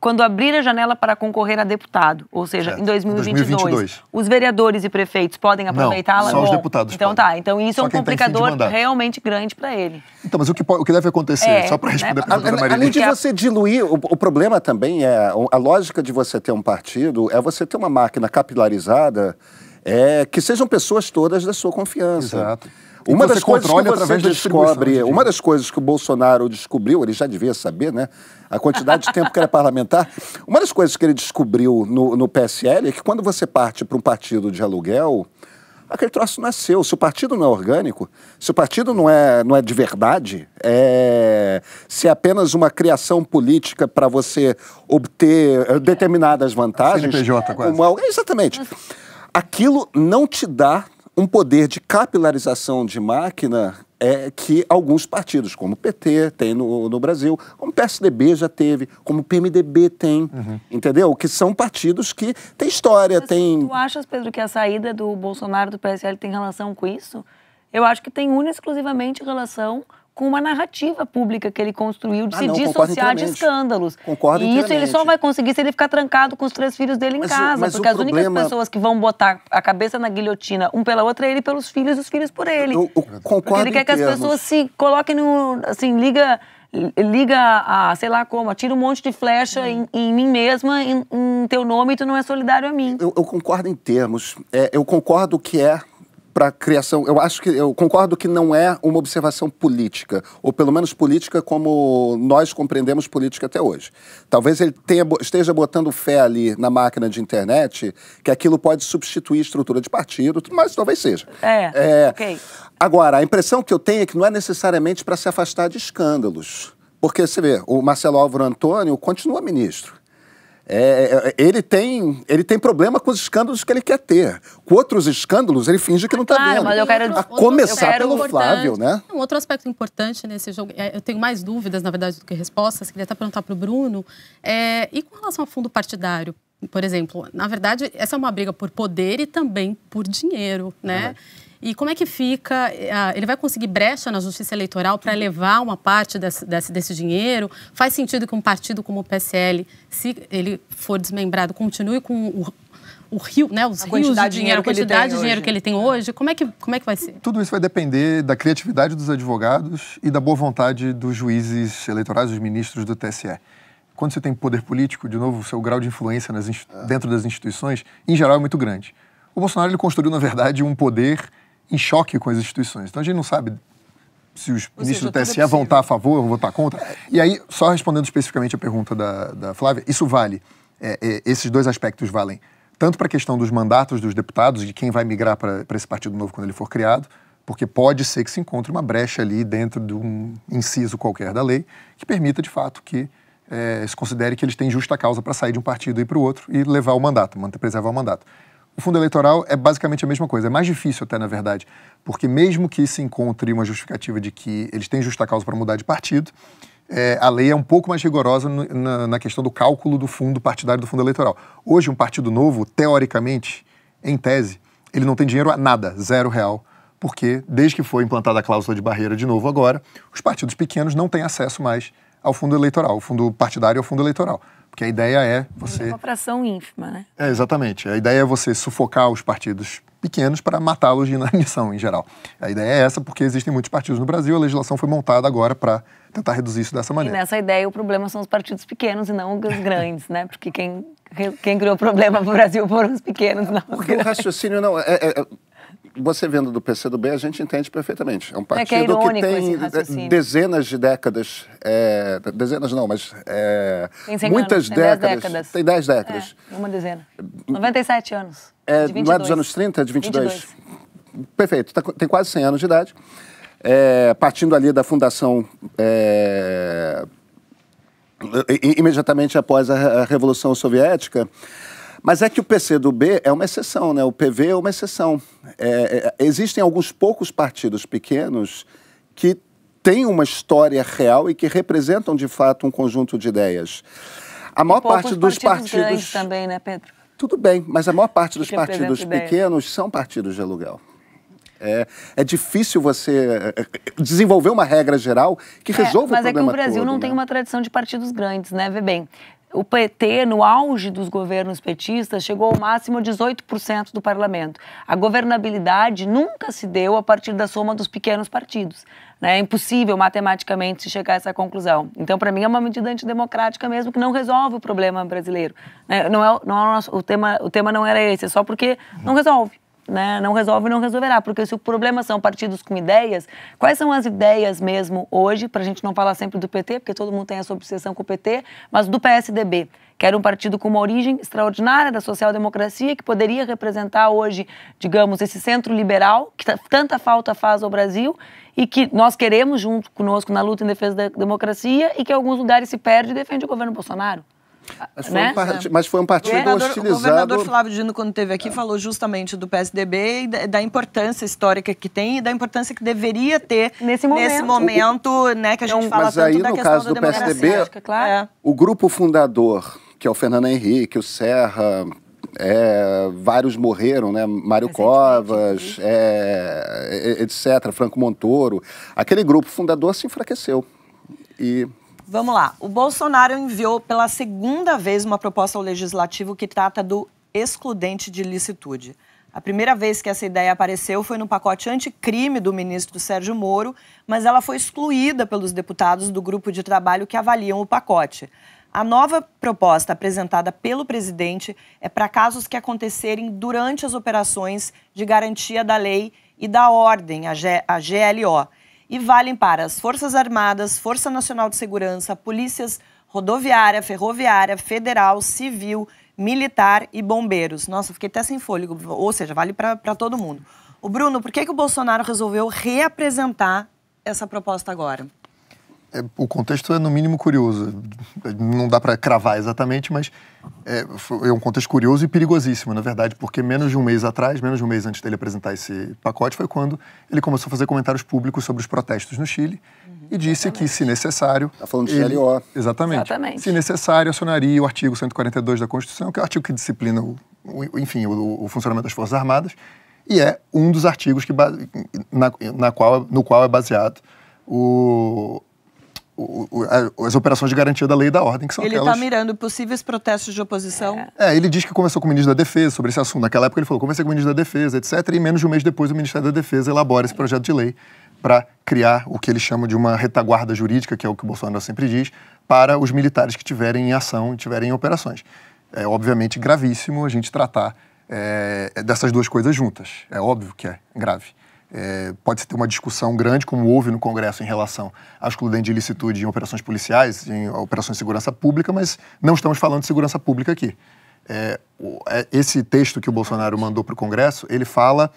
C: quando abrir a janela para concorrer a
A: deputado,
C: ou seja, certo. em 2022, 2022, os vereadores e prefeitos podem aproveitá-la? Só Bom, os deputados. Então podem. tá, então isso só é um complicador realmente grande para ele.
A: Então, mas o que, o que deve acontecer, é, só
C: para né? responder
E: né? a pergunta a, da Além de
D: você diluir, o, o, problema também é, a lógica de você ter um partido é você ter uma máquina capilarizada é, que sejam pessoas todas da sua
A: confiança. Exato. Uma das coisas que você descobre, de uma das
D: coisas que o Bolsonaro descobriu, ele já devia saber, né? A quantidade de tempo que era parlamentar. Uma das coisas que ele descobriu no, no PSL é que quando você parte para um partido de aluguel, aquele troço não é seu. Se o partido não é orgânico, se o partido não é, não é de verdade, é... se é apenas uma criação política para você obter eh, determinadas vantagens. CNPJ, quase. Uma... Exatamente. Aquilo não te dá um poder de capilarização de máquina é, que alguns partidos, como o PT, tem no, no, Brasil, como o PSDB já teve, como o PMDB tem, uhum. entendeu? Que são partidos que têm história, Mas tem... Tu
C: achas, Pedro, que a saída do Bolsonaro do PSL tem relação com isso? Eu acho que tem única exclusivamente relação com uma narrativa pública que ele construiu de ah, se não, dissociar de escândalos. Concordo E isso ele só vai conseguir se ele ficar trancado com os três filhos dele mas, em casa, mas porque as problema... únicas pessoas que vão botar a cabeça na guilhotina, um pela outra, é ele pelos filhos e os filhos por ele. Eu, eu concordo porque ele quer que as termos. pessoas se coloquem no, assim, liga liga a, sei lá como, atira um monte de flecha em, em, mim mesma, em, em, teu nome, e tu não é solidário a mim.
D: Eu, eu concordo em termos. É, eu concordo que é para a criação. Eu acho que eu concordo que não é uma observação política, ou pelo menos política como nós compreendemos política até hoje. Talvez ele tenha, esteja botando fé ali na máquina de internet que aquilo pode substituir estrutura de partido, mas talvez seja.
A: É. é
D: Agora, a impressão que eu tenho é que não é necessariamente para se afastar de escândalos. Porque você vê, o Marcelo Álvaro Antônio continua ministro. É, é, é, ele, tem, ele tem problema com os escândalos que ele quer ter. Com outros escândalos, ele finge que não está ah, claro, vendo. Mas eu quero, a começar quero pelo Flávio, né?
E: Um outro aspecto importante nesse jogo, é, eu tenho mais dúvidas, na verdade, do que respostas, queria até perguntar para o Bruno. É, e com relação ao fundo partidário? Por exemplo, na verdade, essa é uma briga por poder e também por dinheiro, né? Uhum. E como é que fica? Eh, ele vai conseguir brecha na justiça eleitoral para levar uma parte desse, desse, desse, dinheiro? Faz sentido que um partido como o PSL, se ele for desmembrado, continue com o, o rio, né, os a rios de dinheiro, a quantidade de dinheiro hoje. que ele tem hoje? Como é, que, como é
A: que vai ser? Tudo isso vai depender da criatividade dos advogados e da boa vontade dos juízes eleitorais, dos ministros do TSE quando você tem poder político, de novo, o seu grau de influência nas, é. dentro das instituições, em geral, é muito grande. O Bolsonaro ele construiu, na verdade, um poder em choque com as instituições. Então a gente não sabe se os Ou ministros seja, do TSE é vão estar a favor ou votar contra. E aí, só respondendo especificamente a pergunta da, da Flávia, isso vale, é, é, esses dois aspectos valem tanto para a questão dos mandatos dos deputados, de quem vai migrar para esse partido novo quando ele for criado, porque pode ser que se encontre uma brecha ali dentro de um inciso qualquer da lei que permita, de fato, que é, se considere que eles têm justa causa para sair de um partido e ir para o outro e levar o mandato, manter, preservar o mandato. O fundo eleitoral é basicamente a mesma coisa, é mais difícil até, na verdade, porque mesmo que se encontre uma justificativa de que eles têm justa causa para mudar de partido, é, a lei é um pouco mais rigorosa no, na, na, questão do cálculo do fundo partidário do fundo eleitoral. Hoje, um partido novo, teoricamente, em tese, ele não tem dinheiro a nada, zero real, porque desde que foi implantada a cláusula de barreira de novo agora, os partidos pequenos não têm acesso mais ao fundo eleitoral, o fundo partidário ao é fundo eleitoral. Porque a ideia é você. É uma
C: fração ínfima,
A: né? É, exatamente. A ideia é você sufocar os partidos pequenos para matá-los de inanição, em geral. A ideia é essa, porque existem muitos partidos no Brasil, a legislação foi montada agora para tentar reduzir isso dessa maneira. E
C: nessa ideia, o problema são os partidos pequenos e não os grandes, né? Porque quem, quem criou o problema para o Brasil foram os pequenos, não Porque
D: o raciocínio não. É, é, é você vendo do PCdoB, a gente entende perfeitamente. É um partido é que, é que, tem dezenas de décadas, é, dezenas não, mas é, muitas tem décadas, décadas, Tem dez décadas.
C: É, uma dezena. 97 hum. anos.
D: É, de não é dos anos 30, é de 22.
C: 22.
D: Perfeito, tá tem quase 100 anos de idade. É, partindo ali da fundação imediatamente após a Revolução Soviética, mas é que o PCdoB é uma exceção, né? o PV é uma exceção. É, é, existem alguns poucos partidos pequenos que têm uma história real e que representam, de fato, um conjunto de ideias. A maior parte dos partidos. partidos...
C: também, né, Pedro?
D: Tudo bem, mas a maior parte dos partidos pequenos são partidos de aluguel. É, é, difícil você é, é, desenvolver uma regra geral que resolva é, o problema Mas é que o Brasil todo, não né? tem
C: uma tradição de partidos grandes, né? Vê bem, o PT, no auge dos governos petistas, chegou ao máximo a 18% do parlamento. A governabilidade nunca se deu a partir da soma dos pequenos partidos. Né? É impossível matematicamente se chegar a essa conclusão. Então, para mim, é uma medida antidemocrática mesmo que não resolve o problema brasileiro. Né? Não é, não é o, nosso, o, tema, o tema não era esse, é só porque não resolve né? Não resolve, não resolverá, porque se o problema são partidos com ideias, quais são as ideias mesmo hoje, para a gente não falar sempre do PT, porque todo mundo tem essa obsessão com o PT, mas do PSDB, que era um partido com uma origem extraordinária da social-democracia, que poderia representar hoje, digamos, esse centro liberal, que tanta falta faz ao Brasil, e que nós queremos junto conosco na luta em defesa da democracia,
B: e que em alguns lugares se perde e defende o governo Bolsonaro.
E: Mas né? foi, né? um, é. Mas foi um, partido governador, hostilizado. O governador Flávio
B: Dino, quando esteve aqui, é. falou justamente do PSDB e da, importância histórica que tem e da importância que deveria ter nesse momento, nesse momento né, que a gente então, fala Mas tanto aí, da no questão caso da do PSDB, é claro. é.
D: o grupo fundador, que é o Fernando Henrique, o Serra, é, vários morreram, né? Mário Covas, é, etc., Franco Montoro. Aquele grupo fundador se enfraqueceu. E
B: Vamos lá. O Bolsonaro enviou pela segunda vez uma proposta ao legislativo que trata do excludente de licitude. A primeira vez que essa ideia apareceu foi no pacote anticrime do ministro Sérgio Moro, mas ela foi excluída pelos deputados do grupo de trabalho que avaliam o pacote. A nova proposta apresentada pelo presidente é para casos que acontecerem durante as operações de garantia da lei e da ordem, a, G a GLO e valem para as Forças Armadas, Força Nacional de Segurança, Polícias Rodoviária, Ferroviária, Federal, Civil, Militar e Bombeiros. Nossa, fiquei até sem fôlego, ou seja, vale para todo mundo. O Bruno, por que, que o Bolsonaro resolveu reapresentar essa proposta agora?
A: É, o contexto é, no mínimo, curioso. Não dá para cravar exatamente, mas é, é, um contexto curioso e perigosíssimo, na verdade, porque menos de um mês atrás, menos de um mês antes dele apresentar esse pacote, foi quando ele começou a fazer comentários públicos sobre os protestos no Chile uhum, e disse exatamente. que, se necessário. Está falando de ele, CLO. Exatamente, exatamente. Se necessário, acionaria o artigo 142 da Constituição, que é o artigo que disciplina, o, o enfim, o, o funcionamento das Forças Armadas e é um dos artigos que, na, na qual, é, no qual é baseado o, as operações de garantia da lei e da ordem, que são ele tá aquelas... Ele
B: está mirando possíveis protestos de oposição?
A: É. é. ele diz que conversou com o ministro da Defesa sobre esse assunto. Naquela época ele falou, conversei com o ministro da Defesa, etc. E menos de um mês depois o Ministério da Defesa elabora esse projeto de lei para criar o que ele chama de uma retaguarda jurídica, que é o que o Bolsonaro sempre diz, para os militares que tiverem em ação, tiverem em operações. É obviamente gravíssimo a gente tratar é, dessas duas coisas juntas. É óbvio que é grave. É, pode-se ter uma discussão grande, como houve no Congresso, em relação à excludente de ilicitude em operações policiais, em operações de segurança pública, mas não estamos falando de segurança pública aqui. É, é esse texto que o Bolsonaro mandou para o Congresso, ele fala.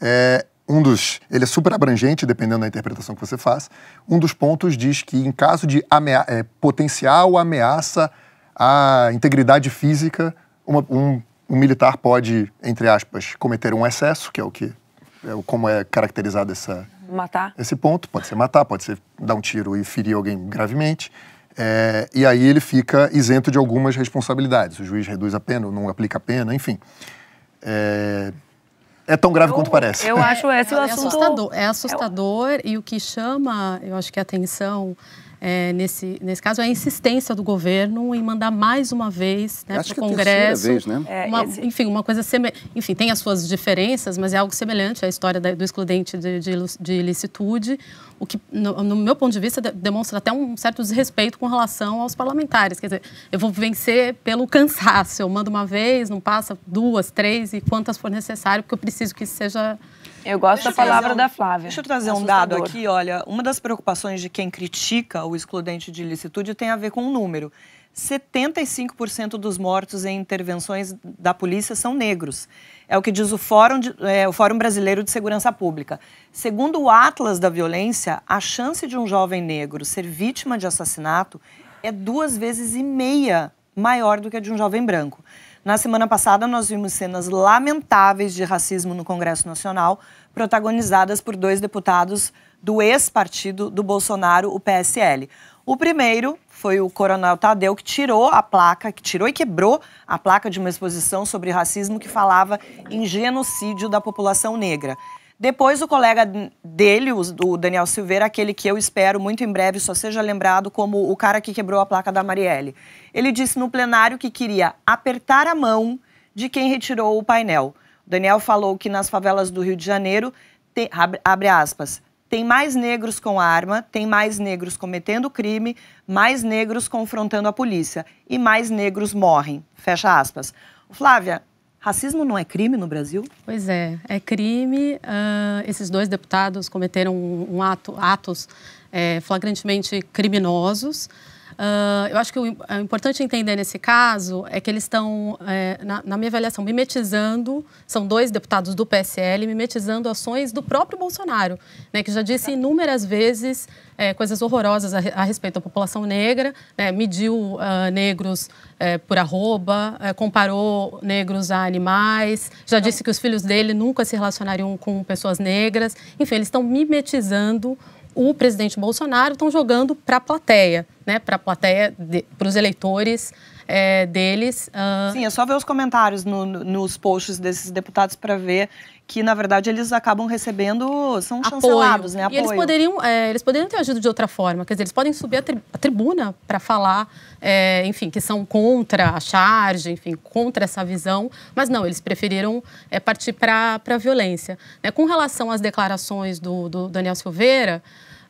A: É, um dos. Ele é super abrangente, dependendo da interpretação que você faz. Um dos pontos diz que, em caso de amea é, potencial ameaça à integridade física, uma, um, um militar pode, entre aspas, cometer um excesso, que é o que é, como é caracterizado essa, matar. esse ponto. Pode ser matar, pode ser dar um tiro e ferir alguém gravemente. É, e aí ele fica isento de algumas responsabilidades. O juiz reduz a pena, não aplica a pena, enfim. É, é tão grave eu, quanto parece. Eu
E: acho é, esse é, é, o assunto... É assustador, é assustador e o que chama, eu acho que a atenção é, nesse, nesse caso, é a insistência do governo em mandar mais uma vez né, para é o Congresso. vez, né? É, uma, Enfim, uma coisa semelhante. Enfim, tem as suas diferenças, mas é algo semelhante à história da, do excludente de, de, de, ilicitude, o que, no, no, meu ponto de vista, demonstra até um certo desrespeito com relação aos parlamentares. Quer dizer, eu vou vencer pelo cansaço. Eu mando uma vez, não passa duas, três e quantas for necessário, porque eu preciso que isso seja eu gosto Deixa da palavra um... da Flávia. Deixa eu trazer Assustador. um dado aqui,
B: olha. Uma das preocupações de quem critica o excludente de ilicitude tem a ver com o número. 75% dos mortos em intervenções da polícia são negros. É o que diz o Fórum, de, é, o Fórum Brasileiro de Segurança Pública. Segundo o Atlas da Violência, a chance de um jovem negro ser vítima de assassinato é duas vezes e meia maior do que a de um jovem branco. Na semana passada, nós vimos cenas lamentáveis de racismo no Congresso Nacional, protagonizadas por dois deputados do ex-partido do Bolsonaro, o PSL. O primeiro foi o Coronel Tadeu, que tirou a placa, que tirou e quebrou a placa de uma exposição sobre racismo que falava em genocídio da população negra. Depois, o colega dele, o Daniel Silveira, aquele que eu espero muito em breve só seja lembrado como o cara que quebrou a placa da Marielle. Ele disse no plenário que queria apertar a mão de quem retirou o painel. O Daniel falou que nas favelas do Rio de Janeiro, tem, abre aspas, tem mais negros com arma, tem mais negros cometendo crime, mais negros confrontando a polícia e mais negros morrem. Fecha aspas. Flávia,
E: Racismo não é crime no Brasil? Pois é, é crime. Uh, esses dois deputados cometeram um, um ato, atos é, flagrantemente criminosos. Uh, eu acho que o, o, é importante entender nesse caso é que eles estão, é, na, na, minha avaliação, mimetizando, são dois deputados do PSL, mimetizando ações do próprio Bolsonaro, né, que já disse inúmeras vezes é, coisas horrorosas a, a, respeito da população negra, né, mediu uh, negros é, por arroba, é, comparou negros a animais, já disse que os filhos dele nunca se relacionariam com pessoas negras. Enfim, eles estão mimetizando o presidente Bolsonaro, estão jogando para a plateia né, para a plateia, para os eleitores é, deles. Uh... Sim, é só ver os comentários
B: no, no, nos posts desses deputados para ver que, na verdade, eles acabam recebendo, são Apoio. chancelados, né? Apoio. E eles poderiam,
E: é, eles poderiam ter agido de outra forma, quer dizer, eles podem subir a, tri a tribuna para falar, é, enfim, que são contra a charge, enfim, contra essa visão, mas não, eles preferiram é, partir para a violência. Né? Com relação às declarações do, do Daniel Silveira,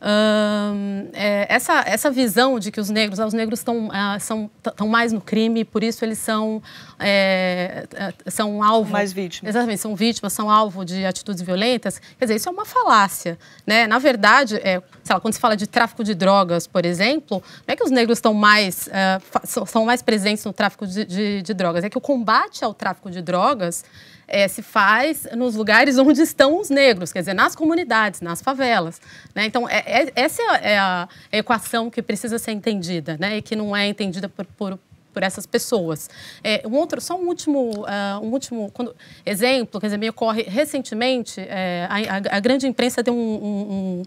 E: Hum, é, essa, essa visão de que os negros, ah, os negros estão ah, são, tão mais no crime, por isso eles são, é, é são alvo. Mais vítimas. Exatamente, são vítimas, são alvo de atitudes violentas. Quer dizer, isso é uma falácia. Né? Na verdade, é, lá, quando se fala de tráfico de drogas, por exemplo, não é que os negros estão mais, é, são mais presentes no tráfico de, de, de drogas, é que o combate ao tráfico de drogas é, se faz nos lugares onde estão os negros, quer dizer, nas comunidades, nas favelas. Né? Então, é, é, essa é, é a, equação que precisa ser entendida né? e que não é entendida por, por por essas pessoas. É, um outro, só um último, uh, um último quando, exemplo, quer dizer, me ocorre recentemente, é, a, a, grande imprensa deu um, um, um,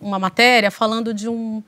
E: uma matéria falando de um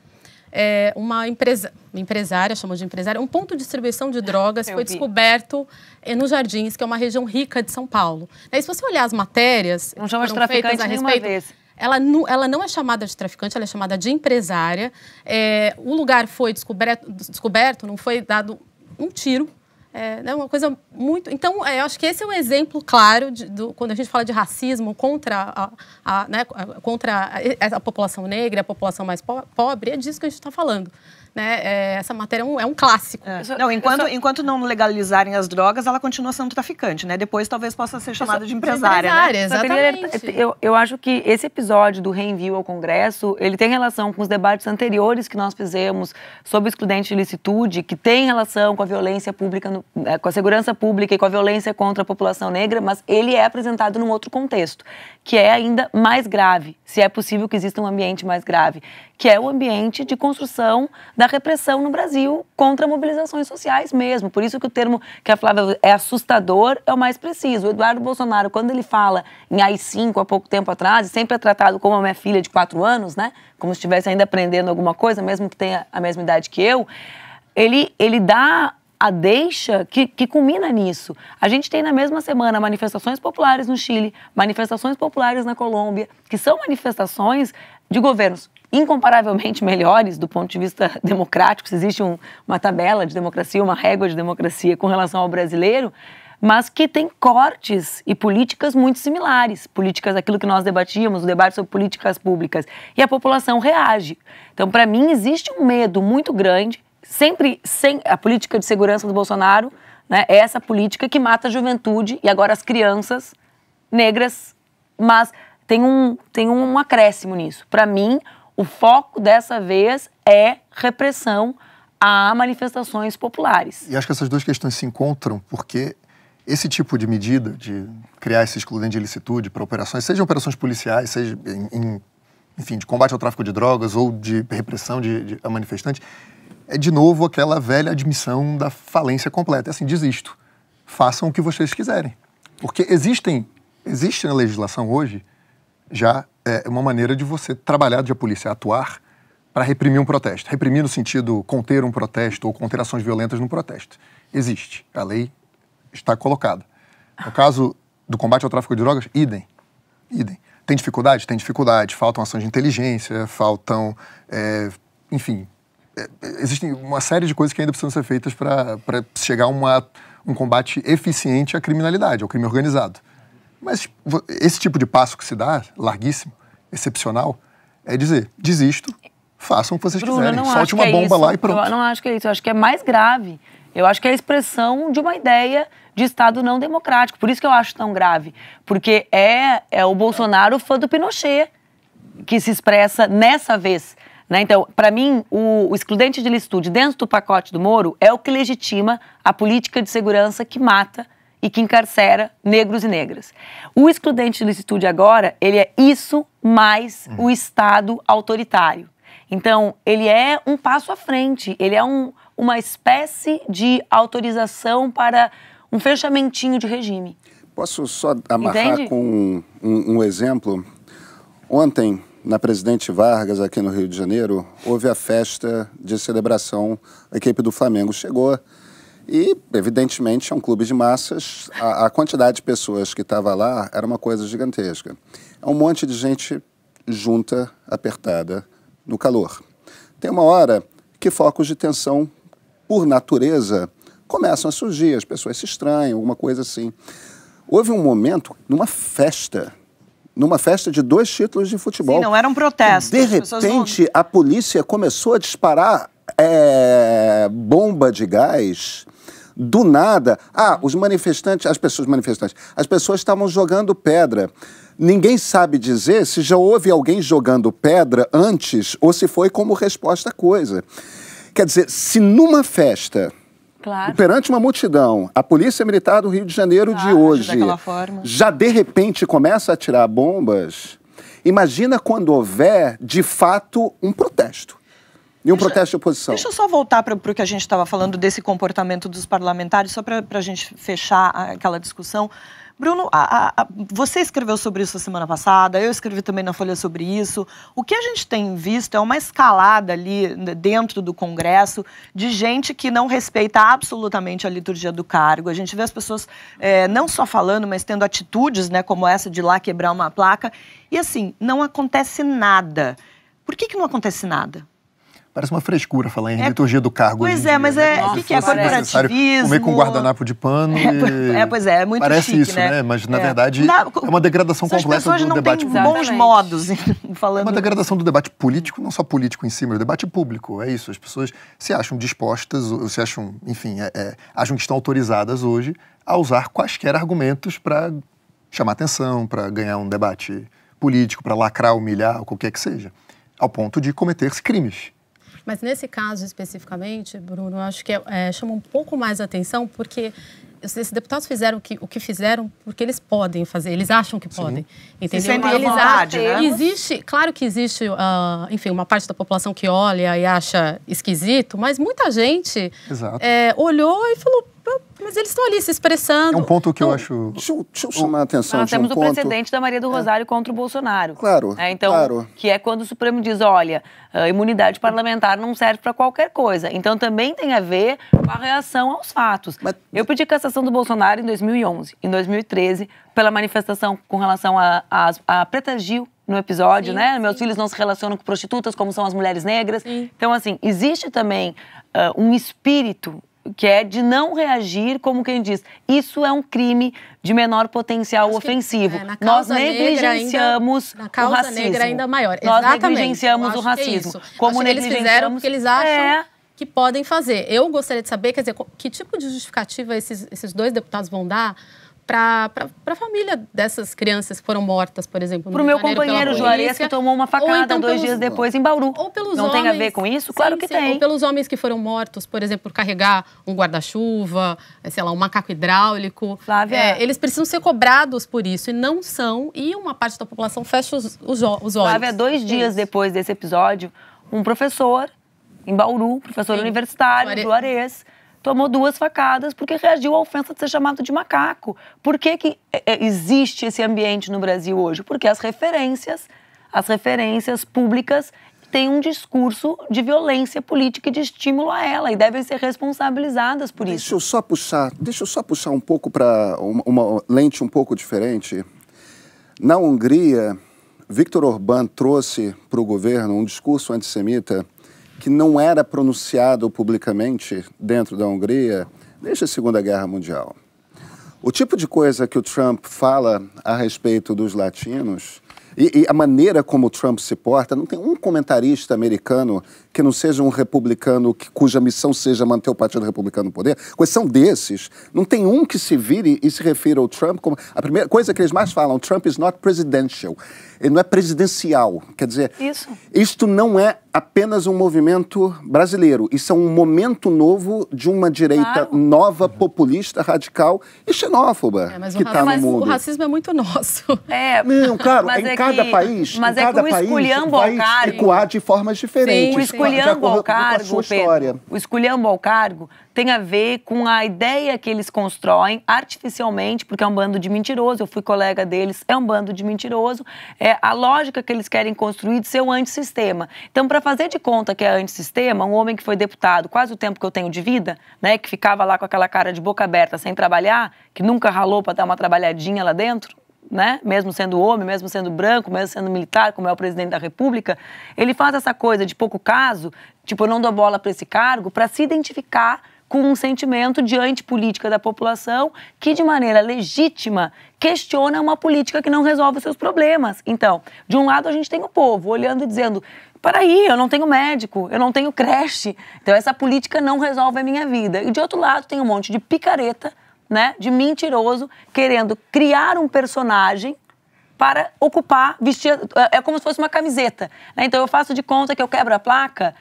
E: é, uma empresa, uma empresária, chamou de empresária, um ponto de distribuição de drogas foi vi. descoberto é, nos Jardins, que é uma região rica de São Paulo. Né, e se você olhar as matérias não chama de traficante a respeito, vez. Ela, ela, não é chamada de traficante, ela é chamada de empresária. É, o lugar foi descoberto, descoberto, não foi dado um tiro é, é, uma coisa muito. Então, é, eu acho que esse é um exemplo claro de, do, quando a gente fala de racismo contra a, a né, contra a, a, população negra, a população mais po pobre, é disso que a gente está falando né? É, essa matéria é um, é um clássico. É. não, enquanto, só... enquanto não legalizarem as drogas, ela continua sendo
B: traficante, né? Depois talvez possa ser chamada de empresária. De empresária, né? exatamente. eu,
C: eu acho que esse episódio do reenvio ao Congresso, ele tem relação com os debates anteriores que nós fizemos sobre o excludente de licitude, que tem relação com a violência pública, no, é, com a segurança pública e com a violência contra a população negra, mas ele é apresentado num outro contexto, que é ainda mais grave, se é possível que exista um ambiente mais grave, que é o ambiente de construção da repressão no Brasil contra mobilizações sociais mesmo. Por isso que o termo que a Flávia é assustador é o mais preciso. O Eduardo Bolsonaro, quando ele fala em AI-5 há pouco tempo atrás, sempre é tratado como a minha filha de quatro anos, né? Como se estivesse ainda aprendendo alguma coisa, mesmo que tenha a mesma idade que eu. Ele, ele dá a deixa que, que culmina nisso. A gente tem na mesma semana manifestações populares no Chile, manifestações populares na Colômbia, que são manifestações de governos incomparavelmente melhores do ponto de vista democrático, se existe um, uma tabela de democracia, uma régua de democracia com relação ao brasileiro, mas que tem cortes e políticas muito similares, políticas aquilo que nós debatíamos, o debate sobre políticas públicas, e a população reage. Então, para mim, existe um medo muito grande, sempre sem a política de segurança do Bolsonaro, né, é essa política que mata a juventude e agora as crianças negras, mas tem um, tem um acréscimo nisso. Para mim, o foco dessa vez é repressão a manifestações populares.
A: E acho que essas duas questões se encontram porque esse tipo de medida de criar esse excludente de ilicitude para operações, sejam operações policiais, seja em, em, enfim, de combate ao tráfico de drogas ou de repressão de, de, a manifestante, é de novo aquela velha admissão da falência completa. É assim, desisto. Façam o que vocês quiserem. Porque existem, existe na legislação hoje já é uma maneira de você trabalhar de a polícia, atuar para reprimir um protesto. Reprimir no sentido conter um protesto ou conter ações violentas num protesto. Existe. A lei está colocada. No caso do combate ao tráfico de drogas, idem. Idem. Tem dificuldade? Tem dificuldade. Faltam ações de inteligência, faltam. É, enfim. É, existem uma série de coisas que ainda precisam ser feitas para chegar a uma, um combate eficiente à criminalidade, ao crime organizado. Mas esse tipo de passo que se dá, larguíssimo, excepcional, é dizer, desisto, façam o que vocês Bruno, quiserem. Solte uma é bomba isso. lá e pronto. Eu não
C: acho que é isso, eu acho que é mais grave. Eu acho que é a expressão de uma ideia de Estado não democrático. Por isso que eu acho tão grave. Porque é, é o Bolsonaro fã do Pinochet que se expressa nessa vez. Né? Então, para mim, o, o, excludente de listude dentro do pacote do Moro é o que legitima a política de segurança que mata e que encarcera negros e negras. O excludente de licitude agora, ele é isso mais o Estado autoritário. Então, ele é um passo à frente, ele é um, uma espécie de autorização para um fechamentinho de regime.
D: Posso só amarrar Entende? com um, um exemplo? Ontem, na Presidente Vargas, aqui no Rio de Janeiro, houve a festa de celebração. A equipe do Flamengo chegou, e, evidentemente, é um clube de massas. A, a quantidade de pessoas que estava lá era uma coisa gigantesca. É um monte de gente junta, apertada, no calor. Tem uma hora que focos de tensão, por natureza, começam a surgir, as pessoas se estranham, alguma coisa assim. Houve um momento, numa festa, numa festa de dois títulos de futebol. Sim, não era um protesto. De repente, não... a polícia começou a disparar é, bomba de gás do nada, ah, os manifestantes, as pessoas manifestantes, as pessoas estavam jogando pedra. Ninguém sabe dizer se já houve alguém jogando pedra antes ou se foi como resposta à coisa. Quer dizer, se numa festa Claro. Perante uma multidão, a Polícia Militar do Rio de Janeiro claro, de hoje já de repente começa a tirar bombas. Imagina quando houver, de fato, um protesto. E um deixa, protesto de oposição. Deixa eu
B: só voltar para o que a gente estava falando desse comportamento dos parlamentares, só para a gente fechar aquela discussão. Bruno, a, a, você escreveu sobre isso semana passada, eu escrevi também na Folha sobre isso. O que a gente tem visto é uma escalada ali dentro do Congresso de gente que não respeita absolutamente a liturgia do cargo. A gente vê as pessoas é, não só falando, mas tendo atitudes, né, como essa de lá quebrar uma placa. E assim, não acontece nada. Por que, que não acontece nada?
A: Parece uma frescura falar em é, liturgia do cargo. Pois é, mas né? é o que, que é corporativismo? Comer com um guardanapo de pano. É, e... É, pois é, é muito Parece chique, isso, né? né? Mas na é. verdade na, é uma degradação completa as pessoas do não debate têm bons modos falando. É uma degradação do debate político, não só político em si, mas o debate público. É isso. As pessoas se acham dispostas, ou se acham, enfim, é, é, acham que estão autorizadas hoje a usar quaisquer argumentos para chamar atenção, para ganhar um debate político, para lacrar, humilhar, ou qualquer que seja, ao ponto de cometer crimes.
E: Mas nesse caso especificamente, Bruno, acho que é, é, chama um pouco mais atenção porque esses deputados fizeram o que, o que fizeram porque eles podem fazer, eles acham que Sim. podem. Entendeu? Se sentem eles vontade, acham, né? Existe, claro que existe, uh, enfim, uma parte da população que olha e acha esquisito, mas muita gente é, olhou e falou, mas eles estão ali se expressando. É um ponto
A: que então, eu acho. Deixa eu, deixa eu
E: chamar a atenção. Nós temos um o ponto... precedente da Maria do é. Rosário é. contra o Bolsonaro. Claro. É, então,
D: claro.
C: que é quando o Supremo diz: olha, a imunidade parlamentar não serve para qualquer coisa. Então também tem a ver com a reação aos fatos. Mas... Eu pedi cassação do Bolsonaro em 2011, em 2013, pela manifestação com relação a, a, a Preta Gil no episódio, sim, né? Sim. Meus filhos não se relacionam com prostitutas, como são as mulheres negras. Sim. Então, assim, existe também uh, um espírito que é de não reagir como quem diz. Isso é um crime de menor potencial que, ofensivo. É, Nós negligenciamos ainda, na causa o racismo. negra ainda maior. Nós Exatamente. negligenciamos o é racismo. É como negligenciamos... eles fizeram o que eles acham é...
E: que podem fazer. Eu gostaria de saber, quer dizer, que tipo de justificativa esses, esses dois deputados vão dar para a família dessas crianças que foram mortas, por exemplo. Para o meu companheiro Juarez, que tomou uma facada então dois pelos, dias depois em Bauru. Ou pelos Não homens, tem a ver com isso? Sim, claro que sim. tem. Ou pelos homens que foram mortos, por exemplo, por carregar um guarda-chuva, sei lá, um macaco hidráulico. Flávia. É, eles precisam ser cobrados por isso e não são. E uma parte da população fecha os, os, os olhos.
C: Flávia, dois é dias depois desse episódio, um professor em Bauru, professor sim. universitário, Juarez, Juarez tomou duas facadas porque reagiu à ofensa de ser chamado de macaco. Por que, que é, é, existe esse ambiente no Brasil hoje? Porque as referências, as referências públicas têm um discurso de violência política e de estímulo a ela e devem ser responsabilizadas por deixa isso.
D: Deixa eu só puxar, deixa eu só puxar um pouco para uma, uma lente um pouco diferente. Na Hungria, Viktor Orbán trouxe para o governo um discurso antissemita que não era pronunciado publicamente dentro da Hungria desde a Segunda Guerra Mundial. O tipo de coisa que o Trump fala a respeito dos latinos e, e, a maneira como o Trump se porta, não tem um comentarista americano que não seja um republicano que, cuja missão seja manter o Partido Republicano no poder. Questão desses, não tem um que se vire e se refira ao Trump como. A primeira coisa que eles mais falam: Trump is not presidential ele não é presidencial. Quer dizer, isso. isto não é apenas um movimento brasileiro, isso é um momento novo de uma direita claro. nova, populista, radical e xenófoba é, que está no mundo. o racismo
E: é muito nosso. É, não, claro, em é cada que, país, mas em é cada que o país vai cargo, ecoar de formas diferentes. Sim, o esculhambo ao cargo,
C: Pedro, o esculhambo ao cargo tem a ver com a ideia que eles constroem artificialmente, porque é um bando de mentiroso, eu fui colega deles, é um bando de mentiroso, é a lógica que eles querem construir de ser um antissistema. Então, para fazer de conta que é antissistema, um homem que foi deputado quase o tempo que eu tenho de vida, né, que ficava lá com aquela cara de boca aberta sem trabalhar, que nunca ralou para dar uma trabalhadinha lá dentro, né? mesmo sendo homem, mesmo sendo branco, mesmo sendo militar, como é o presidente da República, ele faz essa coisa de pouco caso, tipo, eu não dou bola para esse cargo, para se identificar com um sentimento de antipolítica da população que, de maneira legítima, questiona uma política que não resolve os seus problemas. Então, de um lado, a gente tem o povo olhando e dizendo: para aí, eu não tenho médico, eu não tenho creche, então essa política não resolve a minha vida. E de outro lado, tem um monte de picareta, né, de mentiroso, querendo criar um personagem para ocupar, vestir. É, é como se fosse uma camiseta. Né? Então, eu faço de conta que eu quebro a placa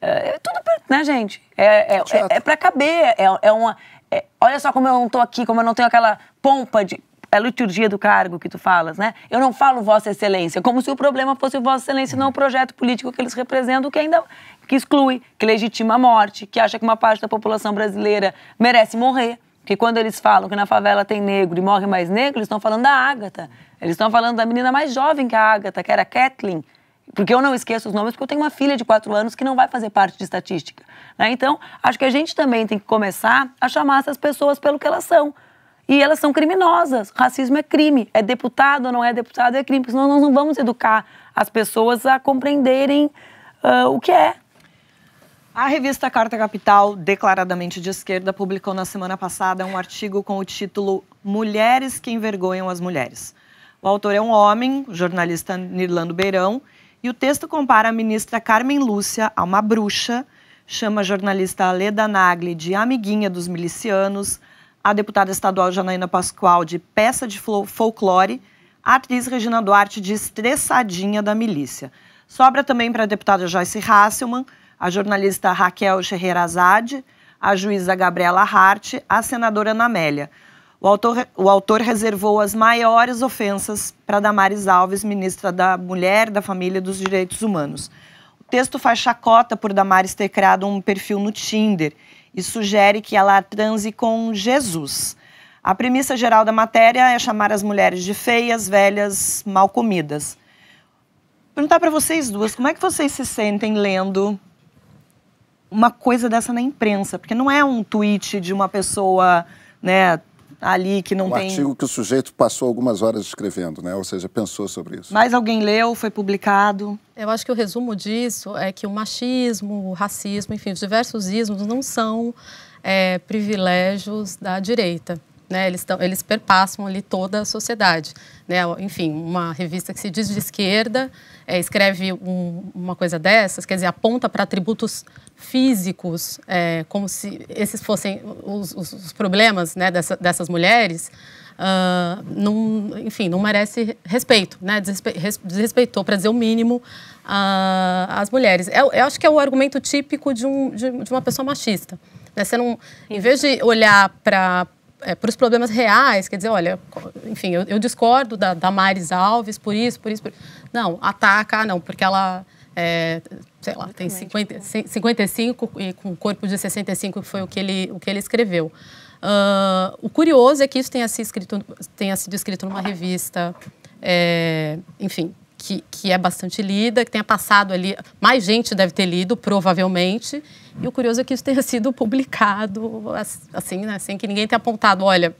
C: é, é, tudo né, gente? É, é, é, é pra caber. É, é uma, é, olha só como eu não tô aqui, como eu não tenho aquela pompa de. É a liturgia do cargo que tu falas, né? Eu não falo Vossa Excelência, como se o problema fosse Vossa Excelência, não o projeto político que eles representam, que ainda que exclui, que legitima a morte, que acha que uma parte da população brasileira merece morrer. Porque quando eles falam que na favela tem negro e morre mais negro, eles estão falando da Ágata. Eles estão falando da menina mais jovem que a Ágata, que era Kathleen, porque eu não esqueço os nomes, porque eu tenho uma filha de quatro anos que não vai fazer parte de estatística. Né? Então, acho que a gente também tem que começar a chamar essas pessoas pelo que elas são. E elas são criminosas. Racismo é crime. É deputado ou não é deputado é crime, porque senão nós não vamos educar as
B: pessoas a compreenderem uh, o que é. A revista Carta Capital, declaradamente de esquerda, publicou na semana passada um artigo com o título Mulheres que Envergonham as Mulheres. O autor é um homem, jornalista Nirlando Beirão, e o texto compara a ministra Carmen Lúcia a uma bruxa, chama a jornalista Leda Nagli de amiguinha dos milicianos, a deputada estadual Janaína Pascoal de peça de folclore, a atriz Regina Duarte de estressadinha da milícia. Sobra também para a deputada Joyce Hasselman, a jornalista Raquel Scheherazade, a juíza Gabriela Hart, a senadora Ana Amélia. O autor, o autor reservou as maiores ofensas para Damares Alves, ministra da Mulher, da Família e dos Direitos Humanos. O texto faz chacota por Damares ter criado um perfil no Tinder e sugere que ela transe com Jesus. A premissa geral da matéria é chamar as mulheres de feias, velhas, mal comidas. Perguntar para vocês duas, como é que vocês se sentem lendo uma coisa dessa na imprensa? Porque não é um tweet de uma pessoa, né, ali que não um tem... artigo
D: que o sujeito passou algumas horas escrevendo, né? Ou seja, pensou sobre isso.
E: Mas alguém leu, foi publicado? Eu acho que o resumo disso é que o machismo, o racismo, enfim, os diversos ismos não são é, privilégios da direita. Né, eles, tão, eles perpassam ali toda a sociedade. Né? Enfim, uma revista que se diz de esquerda é, escreve um, uma coisa dessas, quer dizer, aponta para atributos físicos, é, como se esses fossem os, os, os problemas né, dessa, dessas mulheres, uh, ah, não, enfim, não merece respeito, né? Desrespe, desrespeitou, para dizer o mínimo, uh, as mulheres. Eu, é, eu, acho que é o argumento típico de, um, de, de uma pessoa machista. Né? Você não, em vez de olhar para é, para os problemas reais, quer dizer, olha, enfim, eu, eu discordo da, da Maris Alves por isso, por isso, por... Não, ataca, não, porque ela, é, sei lá, tem 50, 55 é. e com corpo de 65 foi o que ele, o que ele escreveu. Uh, o curioso é que isso tenha sido escrito, tenha sido escrito numa revista, é, enfim, que, que é bastante lida, que tenha passado ali, mais gente deve ter lido, provavelmente. E o curioso é que isso tenha sido publicado, assim, né, sem que ninguém tenha apontado, olha,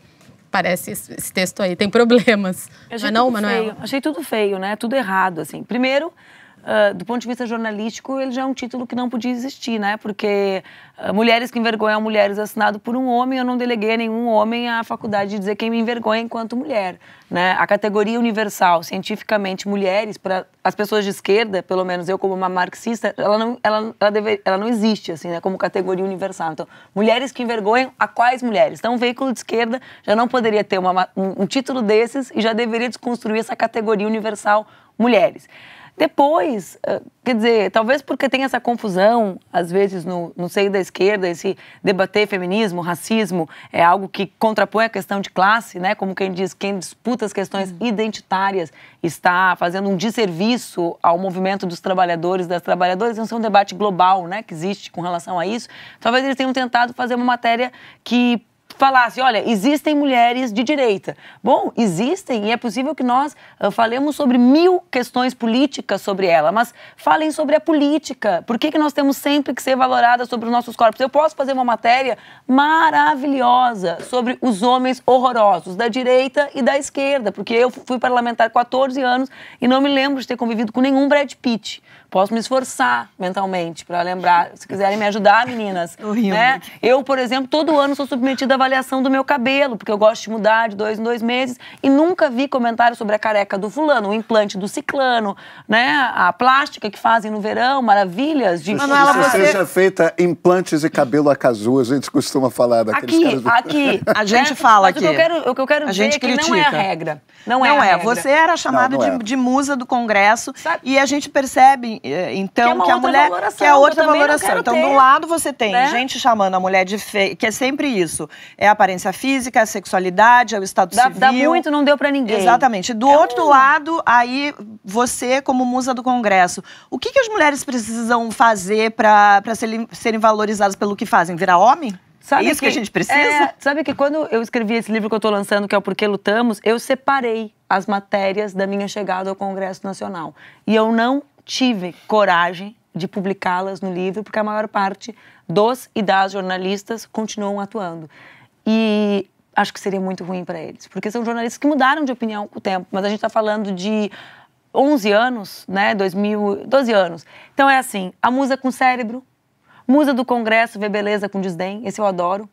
E: parece esse texto aí, tem problemas. Achei mas não, é Manuel? Achei tudo feio, né? Tudo errado, assim. Primeiro,
C: ah, do ponto de vista jornalístico, ele já é um título que não podia existir, né? Porque ah, Mulheres que Envergonham Mulheres, assinado por um homem, eu não deleguei a nenhum homem à faculdade de dizer quem me envergonha enquanto mulher, né? A categoria universal, cientificamente, mulheres, para as pessoas de esquerda, pelo menos eu como uma marxista, ela não, ela, ela, deve, ela não existe, assim, né? Como categoria universal. Então, mulheres que envergonham a quais mulheres? Então, um veículo de esquerda já não poderia ter uma, um, um título desses e já deveria desconstruir essa categoria universal mulheres. Depois, eh, quer dizer, talvez porque tem essa confusão, às vezes, no, no seio da esquerda, esse debater feminismo, racismo, é algo que contrapõe a questão de classe, né? Como quem diz, quem disputa as questões uhum. identitárias está fazendo um desserviço ao movimento dos trabalhadores, das trabalhadoras. Não é um debate global, né? Que existe com relação a isso. Talvez eles tenham tentado fazer uma matéria que falasse, olha, existem mulheres de direita. Bom, existem e é possível que nós uh, falemos sobre mil questões políticas sobre ela, mas falem sobre a política. Por que, que nós temos sempre que ser valoradas sobre os nossos corpos? Eu posso fazer uma matéria maravilhosa sobre os homens horrorosos da direita e da esquerda, porque eu fui parlamentar 14 anos e não me lembro de ter convivido com nenhum Brad Pitt. Posso me esforçar mentalmente para lembrar. Se quiserem me ajudar, meninas. Né? Eu, por exemplo, todo ano sou submetida à avaliação do meu cabelo, porque eu gosto de mudar de dois em dois meses e nunca vi comentário sobre a careca do fulano, o implante do ciclano, né? A plástica que fazem no verão, maravilhas de Manuela, você... seja
D: feita implantes e cabelo a casu, a gente costuma falar daqueles aqui, do... Aqui, a gente
B: né? fala Mas aqui. O que eu quero, o que eu quero a dizer gente é que critica. não é a regra. Não, é não é, é. Você era chamado não, não de, é. de, musa do Congresso Sabe? e a gente percebe é, é então, que, é que a mulher. Que é outra valoração. Então, ter. lado você tem né? gente chamando a mulher de feia, que é sempre isso. É a aparência física, a sexualidade, é o estado dá, civil. Dá muito, não deu para ninguém. Exatamente. Do é outro um... lado, aí você, como musa do Congresso, o que, que as mulheres precisam fazer para serem, serem valorizadas pelo que fazem? Virar homem? Sabe é isso que, que, a gente precisa? É, sabe que quando eu escrevi esse livro que eu estou lançando, que é o Porquê
C: Lutamos, eu separei as matérias da minha chegada ao Congresso Nacional. E eu não tive coragem de publicá-las no livro, porque a maior parte dos e das jornalistas continuam atuando. E acho que seria muito ruim para eles, porque são jornalistas que mudaram de opinião com o tempo, mas a gente está falando de 11 anos, né, 2000, 12 anos. Então é assim, a musa com cérebro, musa do congresso vê beleza com desdém, esse eu adoro,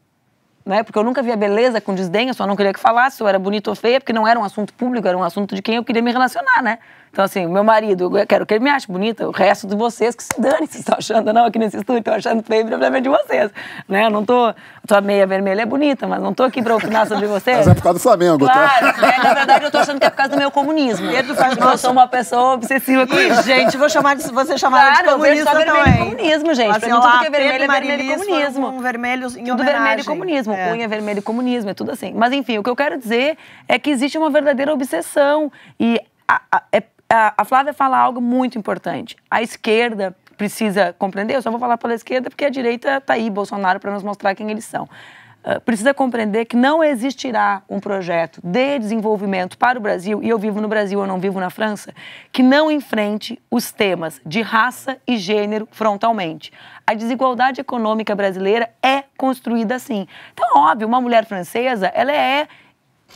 C: né, porque eu nunca via beleza com desdém, eu só não queria que falasse se eu era bonito ou feia, porque não era um assunto público, era um assunto de quem eu queria me relacionar, né. Então, assim, meu marido, eu quero que ele me ache bonita, o resto de vocês que se dane se estão tá achando não aqui nesse estúdio, estão achando feio, o problema de vocês, né? Eu não tô... Tua meia vermelha é bonita, mas não tô aqui pra opinar sobre vocês. Mas é por causa do Flamengo, tá? claro, tá? na verdade, eu tô achando que é por causa do meu comunismo. Pedro faz eu sou uma pessoa obsessiva com Ih, isso. gente, vou
B: chamar de... Você chamar claro, de eu vejo só vermelho comunismo, gente. Assim, pra mim, tudo que é vermelho é vermelho e comunismo. Um vermelho em tudo vermelho e comunismo. É. Cunha,
C: vermelho e comunismo, é tudo assim. Mas, enfim, o que eu quero dizer é que existe uma verdadeira obsessão e... A, a, é a Flávia fala algo muito importante. A esquerda precisa compreender, eu só vou falar pela esquerda porque a direita está aí, Bolsonaro, para nos mostrar quem eles são. Ah, precisa compreender que não existirá um projeto de desenvolvimento para o Brasil, e eu vivo no Brasil, eu não vivo na França, que não enfrente os temas de raça e gênero frontalmente. A desigualdade econômica brasileira é construída assim. Então, óbvio, uma mulher francesa, ela é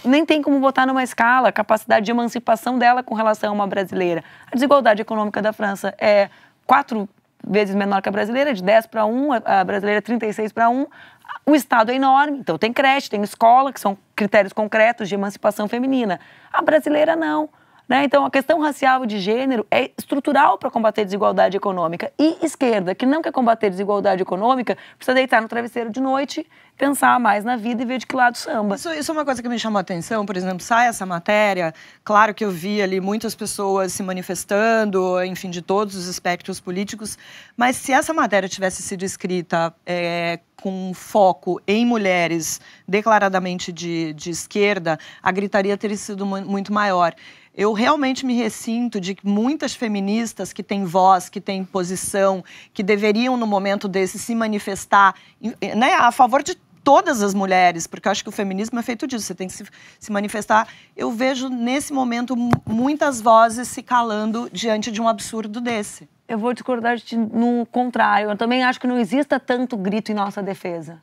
C: nem tem como botar numa escala a capacidade de emancipação dela com relação a uma brasileira. A desigualdade econômica da França é quatro vezes menor que a brasileira, de 10 para 1, a brasileira 36 para 1. O Estado é enorme, então tem creche, tem escola, que são critérios concretos de emancipação feminina. A brasileira não. Né? Então, a questão racial e de gênero é estrutural para combater desigualdade econômica. E esquerda, que não quer combater desigualdade econômica, precisa deitar no
B: travesseiro de noite, pensar mais na vida e ver de que lado samba. Isso, isso é uma coisa que me chamou a atenção, por exemplo, sai essa matéria, claro que eu vi ali muitas pessoas se manifestando, enfim, de todos os espectros políticos, mas se essa matéria tivesse sido escrita é, com foco em mulheres declaradamente de, de esquerda, a gritaria teria sido muito maior eu realmente me ressinto de que muitas feministas que têm voz, que têm posição, que deveriam, no momento desse, se manifestar né, a favor de todas as mulheres, porque eu acho que o feminismo é feito disso, você tem que se, se manifestar. Eu vejo, nesse momento, muitas vozes se calando diante de um absurdo desse. Eu vou discordar de ti no contrário. Eu também acho que não exista tanto grito em nossa defesa.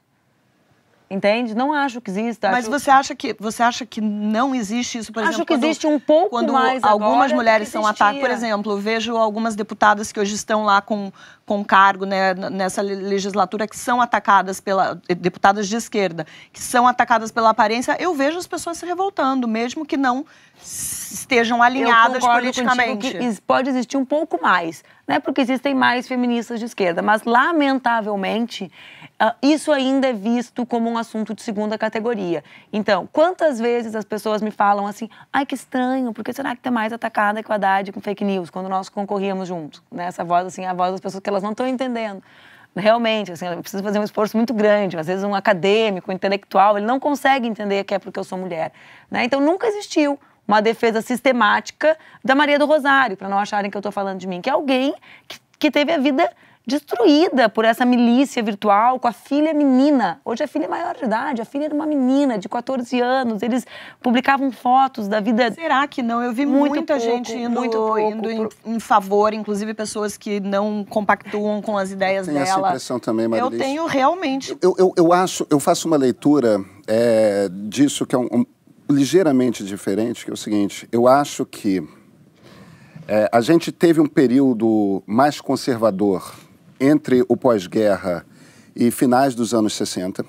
B: Entende? Não acho que exista. Mas você, Acha que, você acha que não existe isso, por acho exemplo? Acho que quando, existe um pouco quando mais Quando algumas mulheres são atacadas, por exemplo, vejo algumas deputadas que hoje estão lá com, com cargo né, nessa legislatura que são atacadas pela... Eh, deputadas de esquerda, que são atacadas pela aparência, eu vejo as pessoas se revoltando, mesmo que não estejam alinhadas politicamente. Que pode existir um pouco
C: mais, né? Porque existem mais feministas de esquerda, mas lamentavelmente ah, isso ainda é visto como um assunto de segunda categoria. Então, quantas vezes as pessoas me falam assim: "Ai, que estranho, porque será que tem mais atacada com a Haddad com fake news quando nós concorríamos juntos?" Né? Essa voz assim, a voz das pessoas que elas não estão entendendo realmente, assim, eu preciso fazer um esforço muito grande. Às vezes um acadêmico, um intelectual, ele não consegue entender que é porque eu sou mulher. Né? Então nunca existiu uma defesa sistemática da Maria do Rosário, para não acharem que eu estou falando de mim, que é alguém que, que teve a vida destruída por essa milícia virtual com a filha menina. Hoje a filha é maior de idade, a filha era uma menina de 14 anos. Eles publicavam fotos da vida. Será que não? Eu
B: vi muito muita pouco, gente indo, indo em, em, favor, inclusive pessoas que não compactuam com as ideias dela. Essa impressão também, Marilise. Eu tenho realmente.
D: Eu, eu, eu acho, eu faço uma leitura é, disso que é um, um ligeiramente diferente, que é o seguinte: eu acho que é, a gente teve um período mais conservador entre o pós-guerra e finais dos anos 60.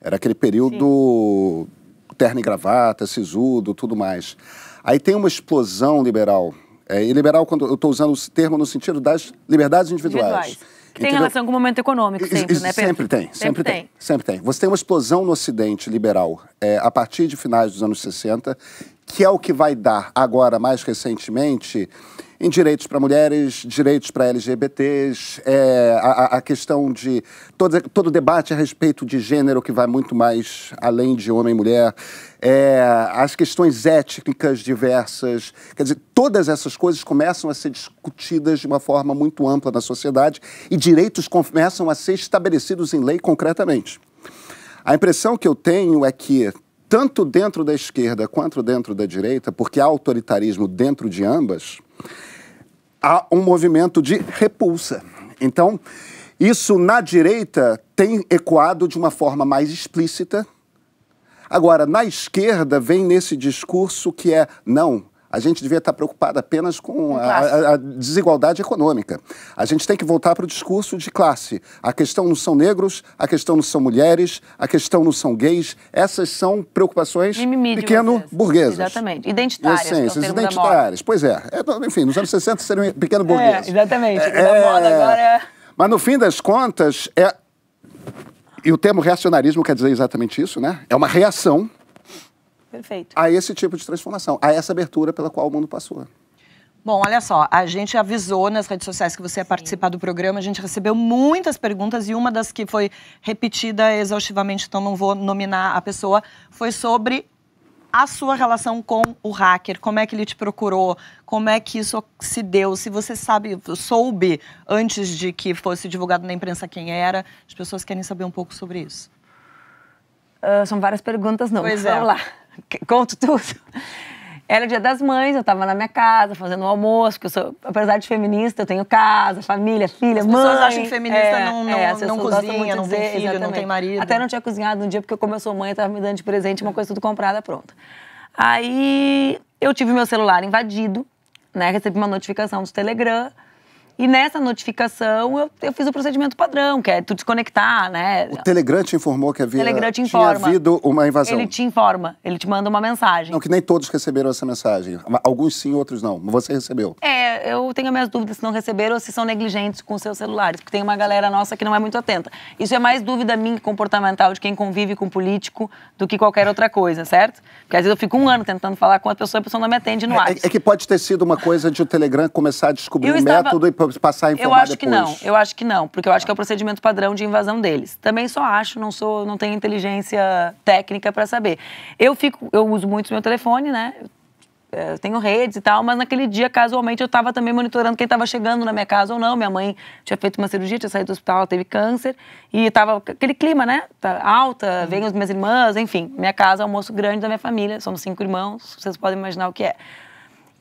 D: Era aquele período Sim. terno e gravata, sisudo, tudo mais. Aí tem uma explosão liberal. É, e liberal, quando eu estou usando o termo no sentido das liberdades individuais. individuais tem entendeu? relação
C: com o momento econômico sempre, né, Pedro? Sempre tem, sempre, sempre tem, tem,
D: Sempre tem. Você tem uma explosão no Ocidente liberal é, a partir de finais dos anos 60, que é o que vai dar agora, mais recentemente, em direitos para mulheres, direitos para LGBTs, é, a, a, questão de todo, todo o debate a respeito de gênero que vai muito mais além de homem e mulher, é, as questões étnicas diversas, quer dizer, todas essas coisas começam a ser discutidas de uma forma muito ampla na sociedade e direitos começam a ser estabelecidos em lei concretamente. A impressão que eu tenho é que tanto dentro da esquerda quanto dentro da direita, porque há autoritarismo dentro de ambas, há um movimento de repulsa. Então, isso na direita tem ecoado de uma forma mais explícita. Agora, na esquerda vem nesse discurso que é não, a gente devia estar preocupado apenas com a, a, desigualdade econômica. A gente tem que voltar para o discurso de classe. A questão não são negros, a questão não são mulheres, a questão não são gays. Essas são preocupações pequeno-burguesas.
C: Exatamente. Identitárias. É Essências, identitárias.
D: Pois é. é. Enfim, nos anos 60 seriam pequeno-burgueses. É, exatamente. É, é, é, moda agora é... Mas no fim das contas, é... e o termo reacionarismo quer dizer exatamente isso, né? É uma reação
B: Perfeito.
C: a
D: esse tipo de transformação, a essa abertura pela qual o mundo passou.
B: Bom, olha só, a gente avisou nas redes sociais que você ia participar do programa, a gente recebeu muitas perguntas e uma das que foi repetida exaustivamente, então não vou nominar a pessoa, foi sobre a sua relação com o hacker, como é que ele te procurou, como é que isso se deu, se você sabe, soube antes de que fosse divulgado na imprensa quem era, as pessoas querem saber um pouco sobre isso. Uh, são várias perguntas,
C: não. Pois Vamos é. lá. Conto tudo. Era o dia das mães, eu estava na minha casa fazendo o um almoço, porque eu sou, apesar de feminista, eu tenho casa, família, filha, as mãe. As pessoas acham que feminista é, não, não, é, não cozinha, não dizer, tem filho, exatamente. não tem marido. Até não tinha cozinhado um dia, porque como eu sou mãe, eu tava me dando de presente, uma coisa tudo comprada, pronta. Aí eu tive meu celular invadido, né? Recebi uma notificação do Telegram e nessa notificação eu, eu fiz o procedimento padrão, que é tu desconectar, né? O
D: Telegram te informou que havia Telegram te informa. tinha havido uma invasão. Ele te
C: informa, ele te manda uma mensagem. Não, que nem
D: todos receberam essa mensagem. Alguns sim, outros não. Você recebeu.
C: É, eu tenho minhas dúvidas se não receberam ou se são negligentes com seus celulares, porque tem uma galera nossa que não é muito atenta. Isso é mais dúvida minha comportamental de quem convive com político do que qualquer outra coisa, certo? Porque às vezes eu fico um ano tentando falar com a pessoa e a pessoa não me atende no é, ar. É, é,
D: que pode ter sido uma coisa de o Telegram começar a descobrir o estava... método e passar informar Eu acho depois. que não,
C: eu acho que não, porque eu acho que é o tá. procedimento padrão de invasão deles. Também só acho, não sou, não tenho inteligência técnica para saber. Eu fico, eu uso muito meu telefone, né? É, eu tenho redes e tal, mas naquele dia, casualmente, eu estava também monitorando quem estava chegando na minha casa ou não. Minha mãe tinha feito uma cirurgia, tinha saído do hospital, ela teve câncer. E estava aquele clima, né? Tá alta, uhum. as minhas irmãs, enfim. Minha casa é o almoço grande da minha família, somos cinco irmãos, vocês podem imaginar o que é.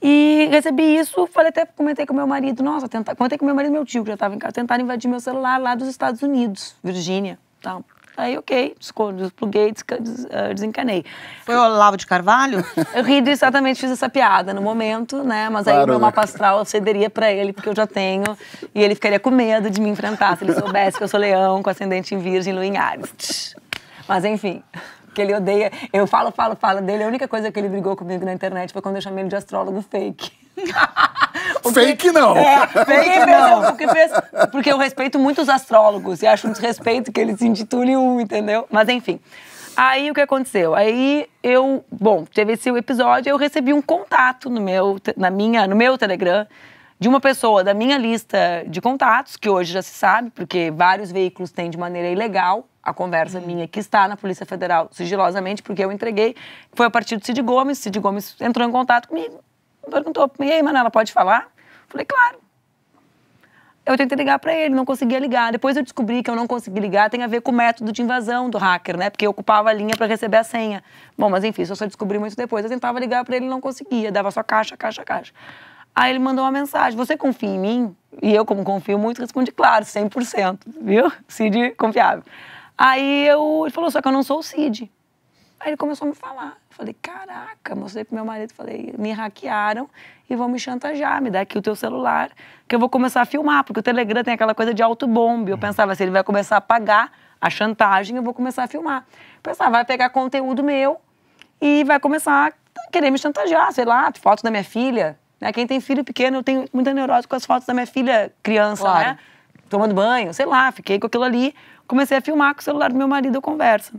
C: E recebi isso, falei até, comentei com meu marido, nossa, tenta, comentei com meu marido e meu tio, que já estava em casa, tentaram invadir meu celular lá dos Estados Unidos, Virgínia, tá Aí, ok, despluguei, eh, desencanei. Foi o Olavo de Carvalho? Eu ri exatamente, fiz essa piada no momento, né? Mas aí o meu né? mapa astral eu cederia pra ele, porque eu já tenho. E ele ficaria com medo de me enfrentar se ele soubesse que eu sou leão, com ascendente em virgem, lua em Ares. Mas enfim que ele odeia. Eu falo, falo, falo dele. A única coisa que ele brigou comigo na internet foi quando eu chamei ele de astrólogo fake.
A: fake não! É,
C: fake não! Porque, porque eu respeito muito os astrólogos e acho um desrespeito que ele se intitule um, entendeu? Mas enfim. Aí o que aconteceu? Aí eu, bom, teve esse episódio, eu recebi um contato no meu, na minha, no meu Telegram de uma pessoa da minha lista de contatos, que hoje já se sabe, porque vários veículos têm de maneira ilegal a conversa uhum. minha que está na Polícia Federal sigilosamente, porque eu entreguei, foi a partir do Cid Gomes. Cid Gomes entrou em contato comigo, perguntou: e aí, Manela, pode falar? Falei: claro. Eu tentei ligar para ele, não conseguia ligar. Depois eu descobri que eu não consegui ligar, tem a ver com o método de invasão do hacker, né? Porque eu ocupava a linha para receber a senha. Bom, mas enfim, isso eu só descobri muito depois. Eu tentava ligar para ele, não conseguia, dava só caixa, caixa, caixa. Aí ele mandou uma mensagem: Você confia em mim? E eu, como confio muito, respondi: Claro, 100%, viu? Cid confiável. Aí eu, ele falou: Só que eu não sou o Cid. Aí ele começou a me falar. Eu falei: Caraca, mostrei pro meu marido: falei, Me hackearam e vão me chantagear. me dá aqui o teu celular, que eu vou começar a filmar, porque o Telegram tem aquela coisa de autobombe. Eu uhum. pensava: se ele vai começar a pagar a chantagem, eu vou começar a filmar. Eu pensava: vai pegar conteúdo meu e vai começar a querer me chantagear, sei lá, foto da minha filha, né? Quem tem filho pequeno, eu tenho muita neurose com as fotos da minha filha criança, né? claro. né? Tomando banho, sei lá, fiquei com aquilo ali. Comecei a filmar com o celular do meu marido, eu conversa.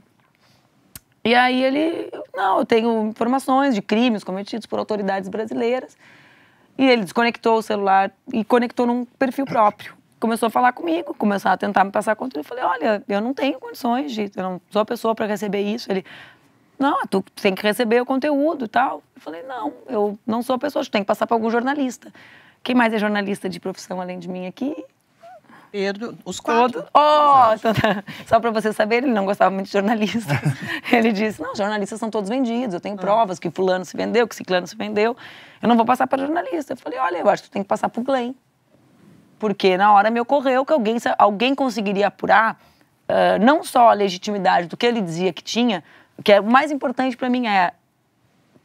C: E aí ele, não, eu tenho informações de crimes cometidos por autoridades brasileiras. E ele desconectou o celular e conectou num perfil próprio. Começou a falar comigo, começou a tentar me passar conteúdo. Eu falei, olha, eu não tenho condições de, eu não sou a pessoa para receber isso. Ele, não, tu tem que receber o conteúdo e tal. Eu falei, não, eu não sou a pessoa, tu que tem que passar para algum jornalista. Quem mais é jornalista de profissão além de mim aqui? Pedro, os quatro. Todos. Oh, então tá. só para você saber, ele não gostava muito de jornalista. ele disse, não, jornalistas são todos vendidos, eu tenho ah. provas que fulano se vendeu, que ciclano se vendeu, eu não vou passar para jornalista. Eu falei, olha, eu acho que tu tem que passar para o Glenn. Porque na hora me ocorreu que alguém, alguém conseguiria apurar uh, não só a legitimidade do que ele dizia que tinha, que é o mais importante para mim é,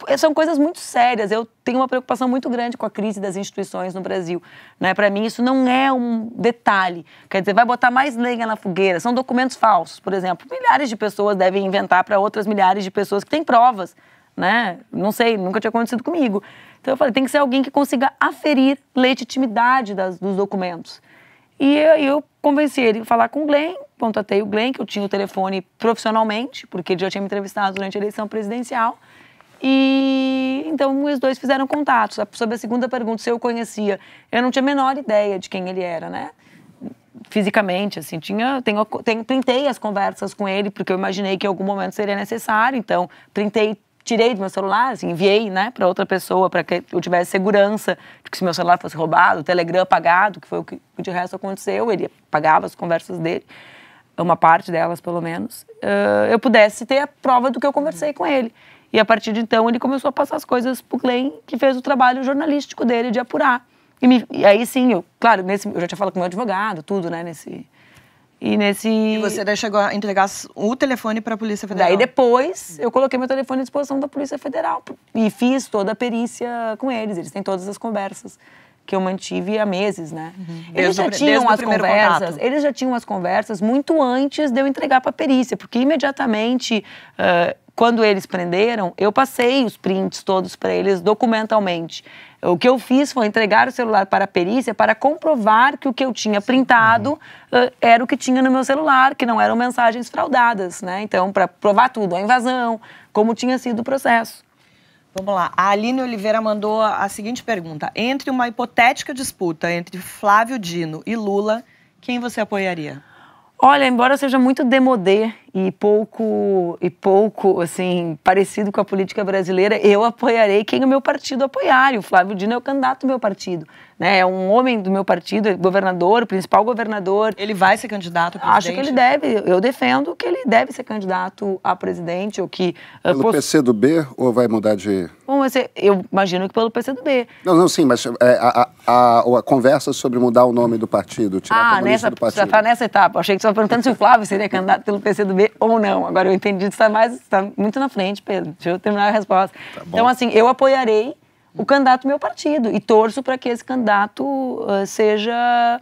C: é são coisas muito sérias. Eu tenho uma preocupação muito grande com a crise das instituições no Brasil. Né? Para mim, isso não é um detalhe. Quer dizer, vai botar mais lenha na fogueira. São documentos falsos, por exemplo. Milhares de pessoas devem inventar para outras milhares de pessoas que têm provas. Né? Não sei, nunca tinha acontecido comigo. Então eu falei, tem que ser alguém que consiga aferir legitimidade das, dos documentos. E eu, eu convenci ele a falar com o Glenn, contatei o Glenn, que eu tinha o telefone profissionalmente, porque ele já tinha me entrevistado durante a eleição presidencial. E então os dois fizeram contatos. Sobre a segunda pergunta, se eu conhecia, eu não tinha a menor ideia de quem ele era, né? Fisicamente, assim, tinha, tenho, tenho, printei as conversas com ele, porque eu imaginei que em algum momento seria necessário, então printei tirei do meu celular, assim, enviei, né, para outra pessoa, para que eu tivesse segurança de que se meu celular fosse roubado, o Telegram apagado, que foi o que de resto aconteceu, ele apagava as conversas dele uma parte delas pelo menos, uh, eu pudesse ter a prova do que eu conversei com ele. E a partir de então ele começou a passar as coisas para o Glenn, que fez o trabalho jornalístico dele de apurar. E, me, e aí sim, eu,
B: claro, nesse, eu já tinha falado com meu advogado, tudo, né, nesse... E nesse... E você daí chegou a entregar o telefone para a Polícia Federal? Daí
C: depois eu coloquei meu telefone à disposição da Polícia Federal e fiz toda a perícia com eles, eles têm todas as conversas que eu mantive há meses, né? Uhum. Eles desde já tinham as conversas, contato. eles já tinham as conversas muito antes de eu entregar para a perícia, porque imediatamente uh, quando eles prenderam, eu passei os prints todos para eles documentalmente. O que eu fiz foi entregar o celular para a perícia para comprovar que o que eu tinha printado uh, era o que tinha no meu celular, que não eram mensagens
B: fraudadas, né? Então, para provar tudo, a invasão, como tinha sido o processo. Vamos lá. A Aline Oliveira mandou a seguinte pergunta: Entre uma hipotética disputa entre Flávio Dino e Lula, quem você apoiaria? Olha, embora seja muito demodê
C: e pouco e pouco assim parecido com a política brasileira, eu apoiarei quem o meu partido apoiar. E o Flávio Dino é o candidato do meu partido né? É um homem do meu partido, é governador, principal governador. Ele vai ser candidato a presidente? Acho que ele deve. Eu defendo que ele deve ser candidato a presidente ou que... Eh, pelo posso...
D: PC do B ou vai mudar de...
C: Bom, eu imagino que pelo PCdoB.
D: Não, não, sim, mas é, a, a, a, conversa sobre mudar o nome do partido, tirar ah, a nessa, do partido. Ah,
C: nessa etapa. Achei que você estava perguntando se o Flávio seria candidato pelo PCdoB ou não. Agora eu entendi que está mais, está muito na frente, Pedro. Deixa eu terminar a resposta. Tá então, assim, eu apoiarei o candidato do meu partido e torço para que esse candidato uh, seja,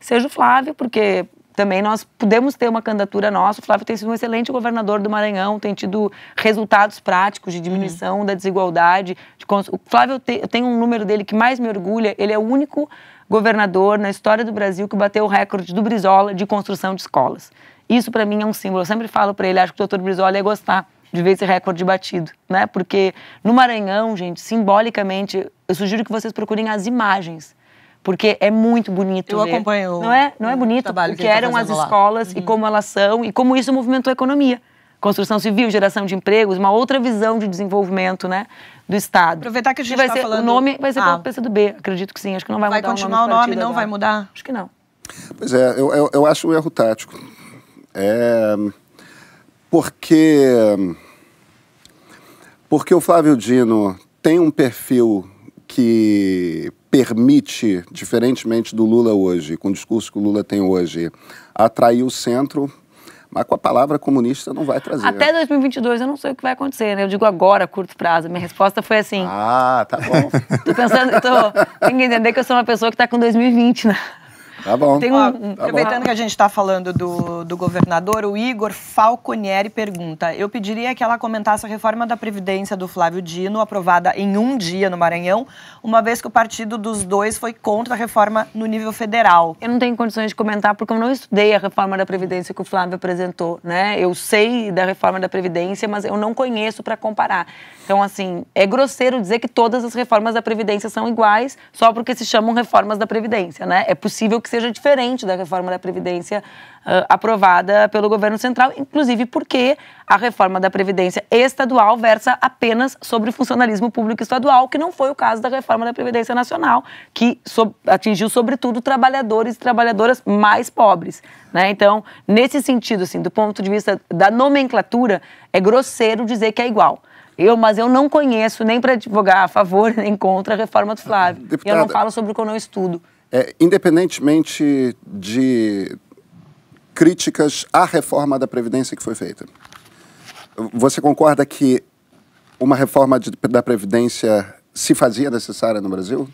C: seja o Flávio, porque também nós podemos ter uma candidatura nossa. O Flávio tem sido um excelente governador do Maranhão, tem tido resultados práticos de diminuição uhum. da desigualdade. De cons... O Flávio tem um número dele que mais me orgulha. Ele é o único governador na história do Brasil que bateu o recorde do Brizola de construção de escolas. Isso para mim é um símbolo. Eu sempre falo para ele, acho que o doutor Brizola ia gostar de ver esse recorde batido, né? Porque no Maranhão, gente, simbolicamente, eu sugiro que vocês procurem as imagens. Porque é muito bonito. Eu ver. acompanho. Não é, não é bonito o que, que tá eram tá as escolas lá. e uhum. como elas são e como isso movimentou a economia construção civil, geração de empregos, uma outra visão de desenvolvimento, né, do Estado. Aproveitar que a gente está falando... O nome vai ser ah. pelo PCdoB, acredito que sim, acho que não vai, vai mudar o nome Vai continuar o nome, não agora. vai
B: mudar? Acho que não.
D: Pois é, eu, eu, eu acho o erro tático. É porque porque o Flávio Dino tem um perfil que permite, diferentemente do Lula hoje, com o discurso que o Lula tem hoje, atrair o centro, mas com a palavra comunista não vai trazer. Até
C: 2022 eu não sei o que vai acontecer, né? Eu digo agora, curto prazo. Minha resposta foi assim. Ah, tá bom. tô pensando, tô, tem que entender que eu sou uma pessoa que está com 2020 né?
B: Tá bom. Tem um, ah, tá aproveitando bom. que a gente está falando do, do governador, o Igor Falconieri pergunta: eu pediria que ela comentasse a reforma da Previdência do Flávio Dino, aprovada em um dia no Maranhão, uma vez que o partido dos dois foi contra a reforma no nível federal. Eu não tenho condições de comentar porque eu não estudei a reforma da Previdência que o Flávio apresentou,
C: né? Eu sei da reforma da Previdência, mas eu não conheço para comparar. Então, assim, é grosseiro dizer que todas as reformas da Previdência são iguais só porque se chamam reformas da Previdência, né? É possível que seja diferente da reforma da Previdência uh, aprovada pelo governo central, inclusive porque a reforma da Previdência estadual versa apenas sobre funcionalismo público estadual, que não foi o caso da reforma da Previdência Nacional, que so atingiu, sobretudo, trabalhadores e trabalhadoras mais pobres. Né? Então, nesse sentido, assim, do ponto de vista da nomenclatura, é grosseiro dizer que é igual. Eu, mas eu não conheço nem para advogar a favor nem contra a reforma do Flávio. Deputada, eu não falo sobre o que eu não estudo
D: é, independentemente de críticas à reforma da Previdência que foi feita. Você concorda que uma reforma de, da Previdência se fazia necessária no Brasil?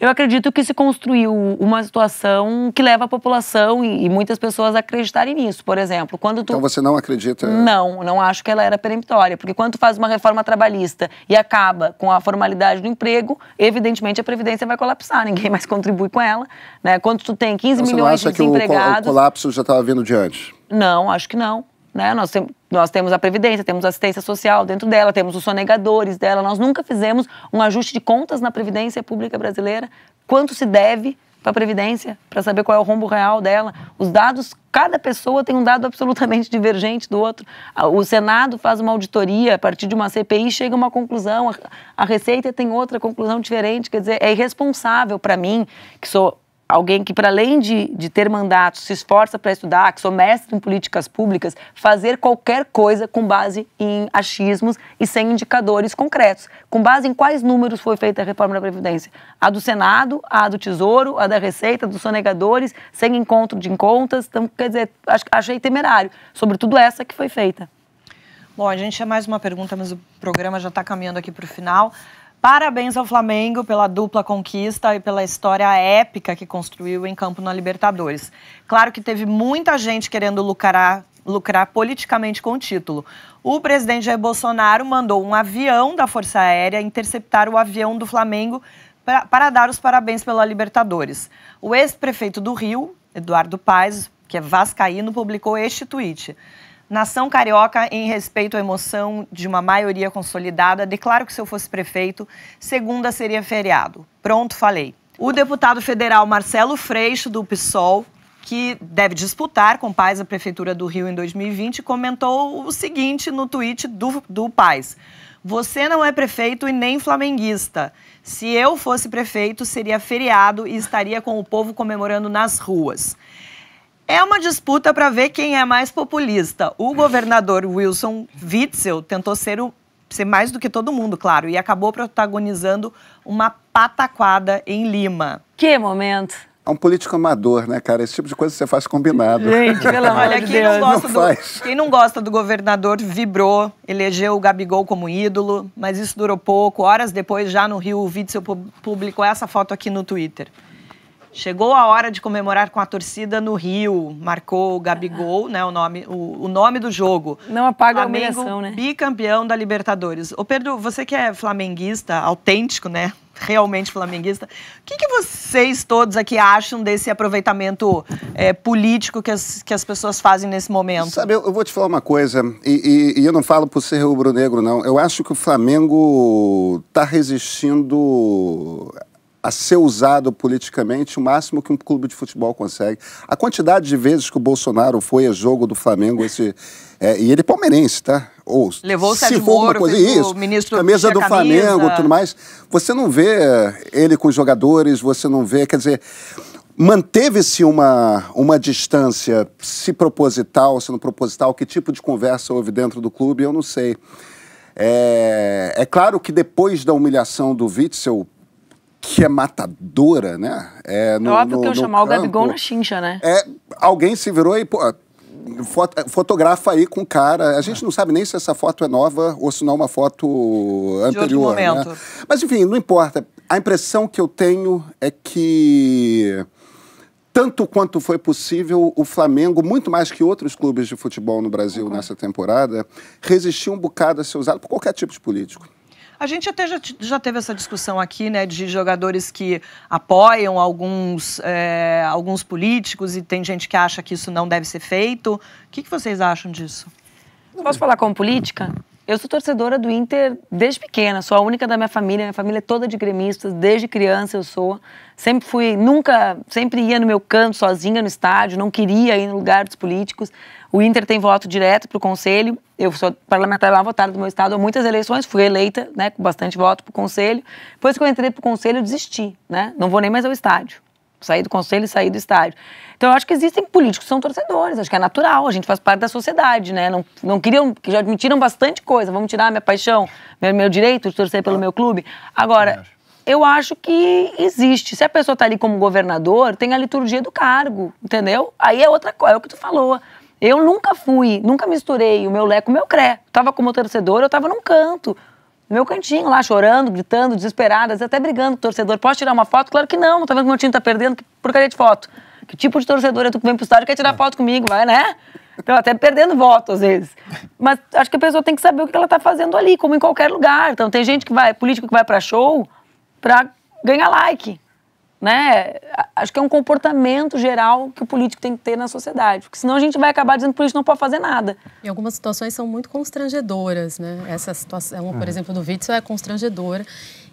C: Eu acredito que se construiu uma situação que leva a população e, e muitas pessoas a acreditarem nisso. Por exemplo, quando tu. Então
D: você não acredita?
C: Não, não acho que ela era peremptória. Porque quando tu faz uma reforma trabalhista e acaba com a formalidade do emprego, evidentemente a Previdência vai colapsar, ninguém mais contribui com ela. Né? Quando tu tem 15 então, milhões de desempregados. Você acha que o
D: colapso já estava vindo de antes?
C: Não, acho que não. Né? Nós, tem, nós temos a Previdência, temos assistência social dentro dela, temos os sonegadores dela. Nós nunca fizemos um ajuste de contas na Previdência Pública Brasileira. Quanto se deve para a Previdência, para saber qual é o rombo real dela. Os dados, cada pessoa tem um dado absolutamente divergente do outro. O Senado faz uma auditoria a partir de uma CPI, chega a uma conclusão, a Receita tem outra conclusão diferente. Quer dizer, é irresponsável para mim, que sou alguém que, para além de, de ter mandato, se esforça para estudar, que sou mestre em políticas públicas, fazer qualquer coisa com base em achismos e sem indicadores concretos. Com base em quais números foi feita a reforma da Previdência? A do Senado, a do Tesouro, a da Receita, dos sonegadores, sem encontro de contas. Então, quer dizer, achei temerário, sobretudo essa que foi feita.
B: Bom, a gente tinha é mais uma pergunta, mas o programa já está caminhando aqui para o final. Parabéns ao Flamengo pela dupla conquista e pela história épica que construiu em campo na Libertadores. Claro que teve muita gente querendo lucrar, lucrar politicamente com o título. O presidente Jair Bolsonaro mandou um avião da Força Aérea interceptar o avião do Flamengo para dar os parabéns pela Libertadores. O ex-prefeito do Rio, Eduardo Paes, que é vascaíno, publicou este tweet. Nação carioca, em respeito à emoção de uma maioria consolidada, declaro que se eu fosse prefeito, segunda seria feriado. Pronto, falei. O deputado federal Marcelo Freixo, do PSOL, que deve disputar com Paz a Prefeitura do Rio em 2020, comentou o seguinte no tweet do, do Paz. Você não é prefeito e nem flamenguista. Se eu fosse prefeito, seria feriado e estaria com o povo comemorando nas ruas. É uma disputa para ver quem é mais populista. O governador Wilson Witzel tentou ser, o, ser mais do que todo mundo, claro, e acabou protagonizando uma pataquada em Lima. Que momento!
D: É um político amador, né, cara? Esse tipo de coisa você faz combinado. Gente, pelo amor Olha, quem Deus. Não gosta não do, faz.
B: Quem não gosta do governador vibrou, elegeu o Gabigol como ídolo, mas isso durou pouco. Horas depois, já no Rio, o Witzel publicou essa foto aqui no Twitter. Chegou a hora de comemorar com a torcida no Rio. Marcou o Gabigol, né, o, nome, o, o nome do jogo. Não apaga Flamengo, a humilhação, né? bicampeão da Libertadores. Ô, Pedro, você que é flamenguista, autêntico, né? Realmente flamenguista. O que, que vocês todos aqui acham desse aproveitamento é, político que as, que as pessoas fazem nesse momento? Sabe, eu, eu
D: vou te falar uma coisa, e, e, e eu não falo por ser rubro-negro, não. Eu acho que o Flamengo está resistindo a ser usado politicamente o máximo que um clube de futebol consegue. A quantidade de vezes que o Bolsonaro foi a jogo do Flamengo, esse, é, e ele é palmeirense, tá? Ou, Levou o se Sérgio for Moro, coisa, isso, o
B: ministro camisa do camisa. Flamengo, tudo
D: mais. Você não vê ele com os jogadores, você não vê, quer dizer, manteve-se uma, uma distância, se proposital, se não proposital, que tipo de conversa houve dentro do clube, eu não sei. É, é claro que depois da humilhação do Witzel que é matadora, né? É, no, é Óbvio no, que eu chamar o Gabigol na
C: chincha, né? É,
D: alguém se virou e, pô, foto, fotografa aí com cara. A gente é. não sabe nem se essa foto é nova ou se não é uma foto anterior. De né? momento. Né? Mas enfim, não importa. A impressão que eu tenho é que tanto quanto foi possível, o Flamengo, muito mais que outros clubes de futebol no Brasil uhum. nessa temporada, resistiu um bocado a ser usado por qualquer tipo de político.
B: A gente até já, já teve essa discussão aqui, né, de jogadores que apoiam alguns, é, alguns políticos e tem gente que acha que isso não deve ser feito. O que, que vocês acham disso?
C: Posso falar como política? Eu sou torcedora do Inter desde pequena, sou a única da minha família, minha família é toda de gremistas, desde criança eu sou. Sempre fui, nunca, sempre ia no meu canto sozinha no estádio, não queria ir no lugar dos políticos. O Inter tem voto direto para o Conselho. Eu sou parlamentar lá votada do meu estado há muitas eleições, fui eleita, né, com bastante voto para o Conselho. Depois que eu entrei para o Conselho, eu desisti, né? Não vou nem mais ao estádio. Saí do conselho e saí do estádio. Então, eu acho que existem políticos que são torcedores, acho que é natural, a gente faz parte da sociedade, né? Não, não queriam, que já me tiram bastante coisa, vamos tirar minha paixão, meu, meu direito de torcer pelo ah, meu clube. Agora, eu acho que existe. Se a pessoa está ali como governador, tem a liturgia do cargo, entendeu? Aí é outra coisa, é o que tu falou. Eu nunca fui, nunca misturei o meu lé com o meu cré. com tava como torcedor, eu tava num canto, no meu cantinho lá, chorando, gritando, desesperada, até brigando com o torcedor. Posso tirar uma foto? Claro que não, tá vendo que meu time tá perdendo, que porcaria de foto. Que tipo de torcedor é tu que vem pro estádio quer tirar é. foto comigo, vai, né? Então, até perdendo voto às vezes. Mas acho que a pessoa tem que saber o que ela tá fazendo ali, como em qualquer lugar. Então, tem gente que vai, político que vai para show pra ganhar like né? Acho que é um
E: comportamento geral que o político tem que ter na sociedade, porque senão a gente vai acabar dizendo que o político não pode fazer nada. E algumas situações são muito constrangedoras, né? Essa situação, é. por exemplo, do Witzel é constrangedora.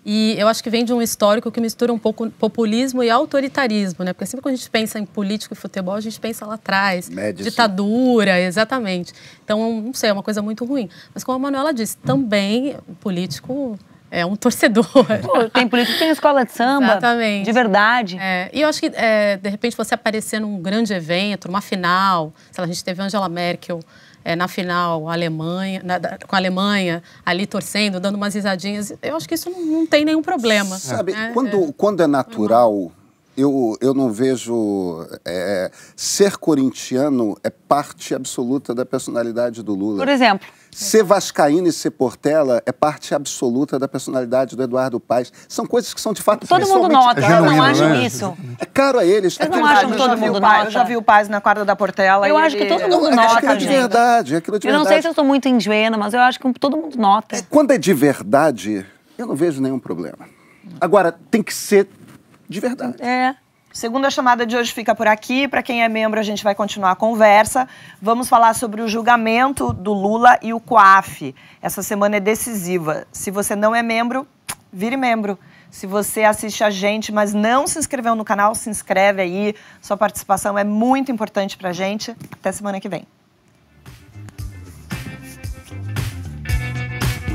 E: E eu acho que vem de um histórico que mistura um pouco populismo e autoritarismo, né? Porque sempre que a gente pensa em político e futebol, a gente pensa lá atrás, assim. ditadura, exatamente. Então, não sei, é uma coisa muito ruim. Mas como a Manuela disse, também o político é um torcedor. tem político, tem escola de samba. Exatamente. De verdade. É, e eu acho que, é, de repente, você aparecer num grande evento, numa final, sei lá, a gente teve Angela Merkel é, na final, a Alemanha, na, com a Alemanha, ali torcendo, dando umas risadinhas, eu acho que isso não, não tem nenhum problema. Sabe, é, quando,
D: é. quando é natural, eu, eu não vejo. É, ser corintiano é parte absoluta da personalidade do Lula. Por exemplo. Ser vascaíno e ser portela é parte absoluta da personalidade do Eduardo Paes. São coisas que são de fato... Todo mundo nota, Eu não acho né?
B: isso. É caro a eles. Eles não acho que todo mundo nota. Eu já vi o Paes na quadra da Portela Eu acho que todo mundo nota, Aquilo de verdade,
D: aquilo é de verdade. Eu não sei se eu
C: sou muito ingênua, mas eu acho que todo mundo nota. É,
D: quando é de verdade, eu não vejo nenhum problema. Agora, tem que ser
B: de verdade. É. Segunda chamada de hoje fica por aqui. Para quem é membro, a gente vai continuar a conversa. Vamos falar sobre o julgamento do Lula e o COAF. Essa semana é decisiva. Se você não é membro, vire membro. Se você assiste a gente, mas não se inscreveu no canal, se inscreve aí. Sua participação é muito importante para a gente. Até semana que vem.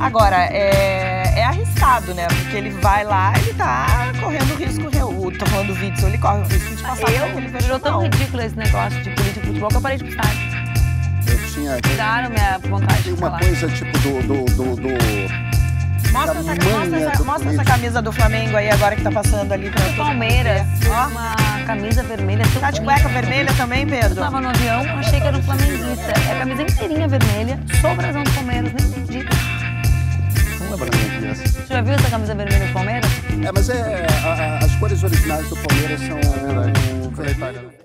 B: Agora, é, é arriscado, né? Porque ele vai lá, e está correndo risco real do. Tipo, tô falando do vídeo, seu eu, naquele Virou tão ridículo esse negócio de política de futebol que eu parei de postar. Eu tinha. Tiraram minha vontade de falar. Uma
D: coisa tipo do. do, do, do...
B: Mostra, essa, mostra, essa, mostra essa, camisa do Flamengo aí agora que tá passando ali. Pra Palmeiras. Ó. Uma camisa
C: vermelha. Tá de cueca vermelha também, Pedro? Eu tava no avião, achei que era um flamenguista. É a camisa inteirinha vermelha, sobrasão do Palmeiras, nem entendi. Não lembro nem disso. Você já viu essa camisa vermelha do Palmeiras? É, mas
D: é. A, a, as cores originais do Palmeiras são. É verdade. É